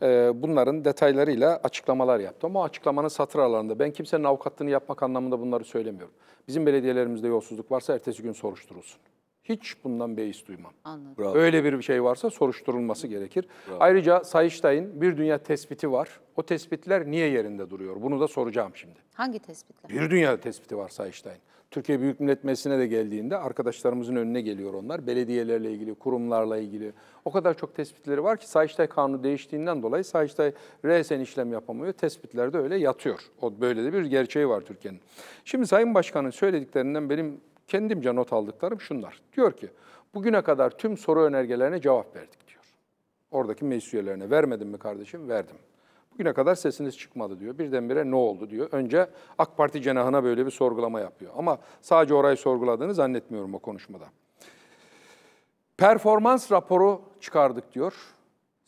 Ee, bunların detaylarıyla açıklamalar yaptı. Ama o açıklamanın satır aralarında ben kimsenin avukatlığını yapmak anlamında bunları söylemiyorum. Bizim belediyelerimizde yolsuzluk varsa ertesi gün soruşturulsun. Hiç bundan beis duymam. Anladım. Öyle bir şey varsa soruşturulması gerekir. Bravo. Ayrıca Sayıştay'ın bir dünya tespiti var. O tespitler niye yerinde duruyor? Bunu da soracağım şimdi. Hangi tespitler? Bir dünya tespiti var Sayıştay'ın. Türkiye Büyük Millet Meclisi'ne de geldiğinde arkadaşlarımızın önüne geliyor onlar. Belediyelerle ilgili, kurumlarla ilgili. O kadar çok tespitleri var ki Sayıştay kanunu değiştiğinden dolayı Sayıştay resen işlem yapamıyor. Tespitlerde öyle yatıyor. O böyle de bir gerçeği var Türkiye'nin. Şimdi Sayın Başkan'ın söylediklerinden benim kendimce not aldıklarım şunlar. Diyor ki, bugüne kadar tüm soru önergelerine cevap verdik diyor. Oradaki meclis üyelerine vermedim mi kardeşim? Verdim. Bugüne kadar sesiniz çıkmadı diyor. Birdenbire ne oldu diyor. Önce AK Parti cenahına böyle bir sorgulama yapıyor. Ama sadece orayı sorguladığını zannetmiyorum o konuşmada. Performans raporu çıkardık diyor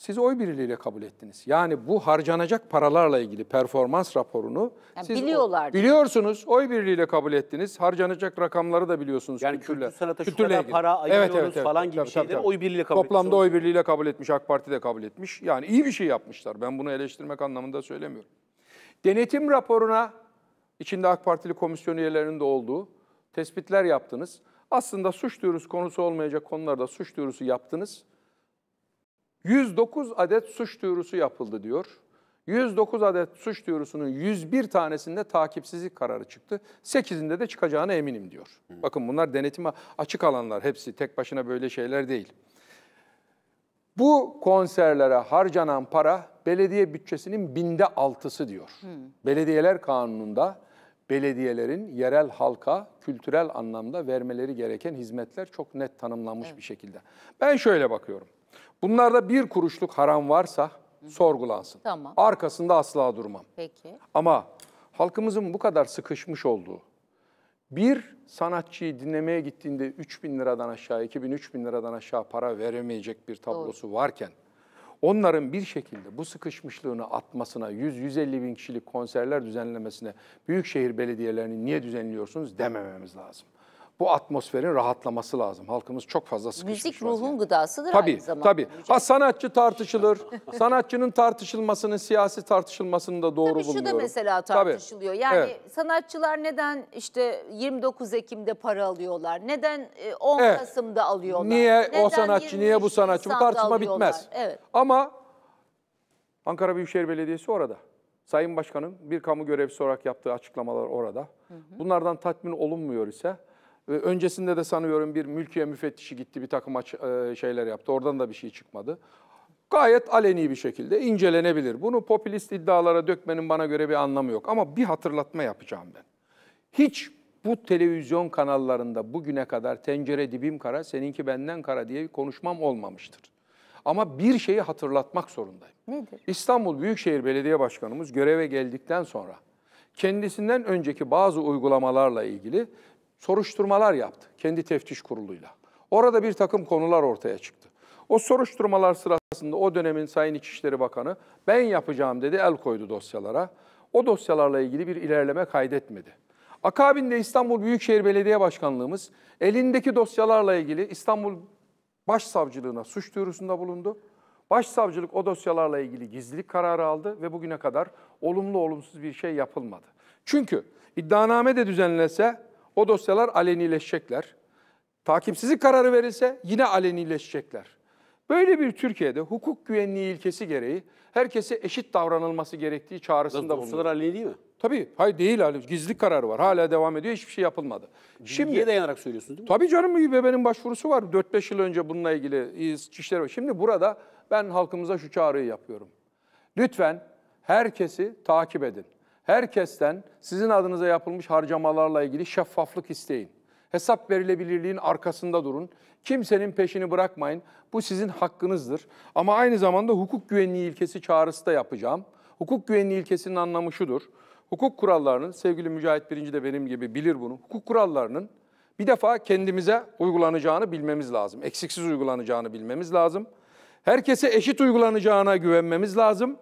siz oy birliğiyle kabul ettiniz. Yani bu harcanacak paralarla ilgili performans raporunu yani siz biliyorlar. Biliyorsunuz, oy birliğiyle kabul ettiniz. Harcanacak rakamları da biliyorsunuz. Yani kültürle, kültür sanata şu kadar para ayırıyoruz evet, evet, evet, falan gibi şeyler. oy birliğiyle kabul Toplamda etmiş. oy birliğiyle kabul etmiş, AK Parti de kabul etmiş. Yani iyi bir şey yapmışlar. Ben bunu eleştirmek anlamında söylemiyorum. Denetim raporuna içinde AK Partili komisyon üyelerinin de olduğu tespitler yaptınız. Aslında suç duyurusu konusu olmayacak konularda suç duyurusu yaptınız. 109 adet suç duyurusu yapıldı diyor. 109 adet suç duyurusunun 101 tanesinde takipsizlik kararı çıktı. 8'inde de çıkacağına eminim diyor. Hı. Bakın bunlar denetime açık alanlar hepsi tek başına böyle şeyler değil. Bu konserlere harcanan para belediye bütçesinin binde altısı diyor. Hı. Belediyeler kanununda belediyelerin yerel halka kültürel anlamda vermeleri gereken hizmetler çok net tanımlanmış evet. bir şekilde. Ben şöyle bakıyorum. Bunlarda bir kuruşluk haram varsa sorgulansın. Tamam. Arkasında asla durmam. Peki. Ama halkımızın bu kadar sıkışmış olduğu, bir sanatçıyı dinlemeye gittiğinde 3 bin liradan aşağı, 2 bin, 3 bin liradan aşağı para veremeyecek bir tablosu Doğru. varken, onların bir şekilde bu sıkışmışlığını atmasına, 100-150 bin kişilik konserler düzenlemesine, büyükşehir belediyelerini niye düzenliyorsunuz demememiz lazım bu atmosferin rahatlaması lazım. Halkımız çok fazla sıkışmış. Müzik ruhun yani. gıdasıdır tabii, aynı zamanda. Tabii. Ha, sanatçı tartışılır. Sanatçının tartışılmasının siyasi tartışılmasını da doğru tabii bulmuyorum. Tabii şu da mesela tartışılıyor. Tabii. Yani evet. sanatçılar neden işte 29 Ekim'de para alıyorlar? Neden 10 e, evet. Kasım'da alıyorlar? Niye neden o sanatçı, niye bu sanatçı? Bu tartışma alıyorlar. bitmez. Evet. Ama Ankara Büyükşehir Belediyesi orada. Sayın Başkan'ın bir kamu görevlisi olarak yaptığı açıklamalar orada. Hı hı. Bunlardan tatmin olunmuyor ise Öncesinde de sanıyorum bir mülkiye müfettişi gitti bir takım e, şeyler yaptı. Oradan da bir şey çıkmadı. Gayet aleni bir şekilde incelenebilir. Bunu popülist iddialara dökmenin bana göre bir anlamı yok. Ama bir hatırlatma yapacağım ben. Hiç bu televizyon kanallarında bugüne kadar tencere dibim kara, seninki benden kara diye bir konuşmam olmamıştır. Ama bir şeyi hatırlatmak zorundayım. Nedir? İstanbul Büyükşehir Belediye Başkanımız göreve geldikten sonra kendisinden önceki bazı uygulamalarla ilgili soruşturmalar yaptı kendi teftiş kuruluyla. Orada bir takım konular ortaya çıktı. O soruşturmalar sırasında o dönemin Sayın İçişleri Bakanı ben yapacağım dedi el koydu dosyalara. O dosyalarla ilgili bir ilerleme kaydetmedi. Akabinde İstanbul Büyükşehir Belediye Başkanlığımız elindeki dosyalarla ilgili İstanbul Başsavcılığına suç duyurusunda bulundu. Başsavcılık o dosyalarla ilgili gizlilik kararı aldı ve bugüne kadar olumlu olumsuz bir şey yapılmadı. Çünkü iddianame de düzenlese o dosyalar alenileşecekler. Takipsizlik kararı verilse yine alenileşecekler. Böyle bir Türkiye'de hukuk güvenliği ilkesi gereği herkese eşit davranılması gerektiği çağrısında bulunuyor. Dosyalar aleni değil mi? Tabii. Hayır değil Ali. Gizlilik kararı var. Hala devam ediyor. Hiçbir şey yapılmadı. Şimdi Bilgiye dayanarak söylüyorsunuz değil mi? Tabii canım İBB'nin başvurusu var. 4-5 yıl önce bununla ilgili işler var. Şimdi burada ben halkımıza şu çağrıyı yapıyorum. Lütfen herkesi takip edin. Herkesten sizin adınıza yapılmış harcamalarla ilgili şeffaflık isteyin. Hesap verilebilirliğin arkasında durun. Kimsenin peşini bırakmayın. Bu sizin hakkınızdır. Ama aynı zamanda hukuk güvenliği ilkesi çağrısı da yapacağım. Hukuk güvenliği ilkesinin anlamı şudur. Hukuk kurallarının, sevgili Mücahit Birinci de benim gibi bilir bunu. Hukuk kurallarının bir defa kendimize uygulanacağını bilmemiz lazım. Eksiksiz uygulanacağını bilmemiz lazım. Herkese eşit uygulanacağına güvenmemiz lazım.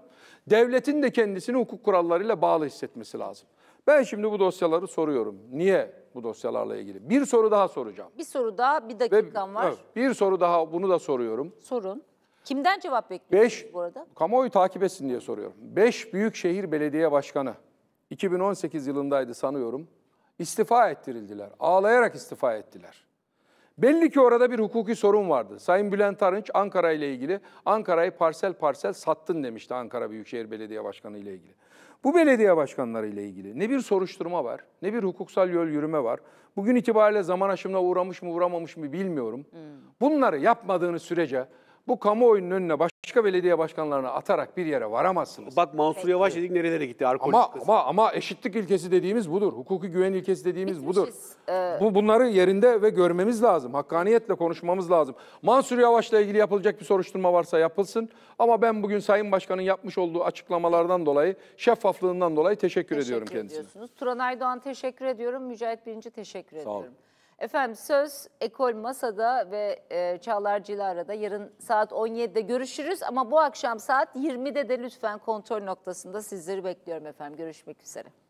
Devletin de kendisini hukuk kurallarıyla bağlı hissetmesi lazım. Ben şimdi bu dosyaları soruyorum. Niye bu dosyalarla ilgili? Bir soru daha soracağım. Bir soru daha, bir dakikam Ve, var. Evet, bir soru daha, bunu da soruyorum. Sorun. Kimden cevap bekliyorsunuz beş, bu arada? Kamuoyu takip etsin diye soruyorum. Beş Büyükşehir Belediye Başkanı, 2018 yılındaydı sanıyorum, istifa ettirildiler. Ağlayarak istifa ettiler. Belli ki orada bir hukuki sorun vardı. Sayın Bülent Arınç Ankara ile ilgili Ankara'yı parsel parsel sattın demişti Ankara Büyükşehir Belediye Başkanı ile ilgili. Bu belediye başkanları ile ilgili ne bir soruşturma var, ne bir hukuksal yol yürüme var. Bugün itibariyle zaman aşımına uğramış mı uğramamış mı bilmiyorum. Hmm. Bunları yapmadığınız sürece bu kamuoyunun önüne baş başka belediye başkanlarına atarak bir yere varamazsınız. Bak Mansur Yavaş dedik nerelere gitti alkol Ama kız. ama ama eşitlik ilkesi dediğimiz budur. Hukuki güven ilkesi dediğimiz budur. Bitmişiz, e, Bu bunları yerinde ve görmemiz lazım. Hakkaniyetle konuşmamız lazım. Mansur Yavaş'la ilgili yapılacak bir soruşturma varsa yapılsın. Ama ben bugün Sayın Başkan'ın yapmış olduğu açıklamalardan dolayı, şeffaflığından dolayı teşekkür, ediyorum kendisine. Teşekkür ediyorsunuz. Turan Aydoğan teşekkür ediyorum. Mücahit Birinci teşekkür ediyorum. Efendim söz Ekol Masa'da ve e, Çağlar Cilara'da yarın saat 17'de görüşürüz. Ama bu akşam saat 20'de de lütfen kontrol noktasında sizleri bekliyorum efendim. Görüşmek üzere.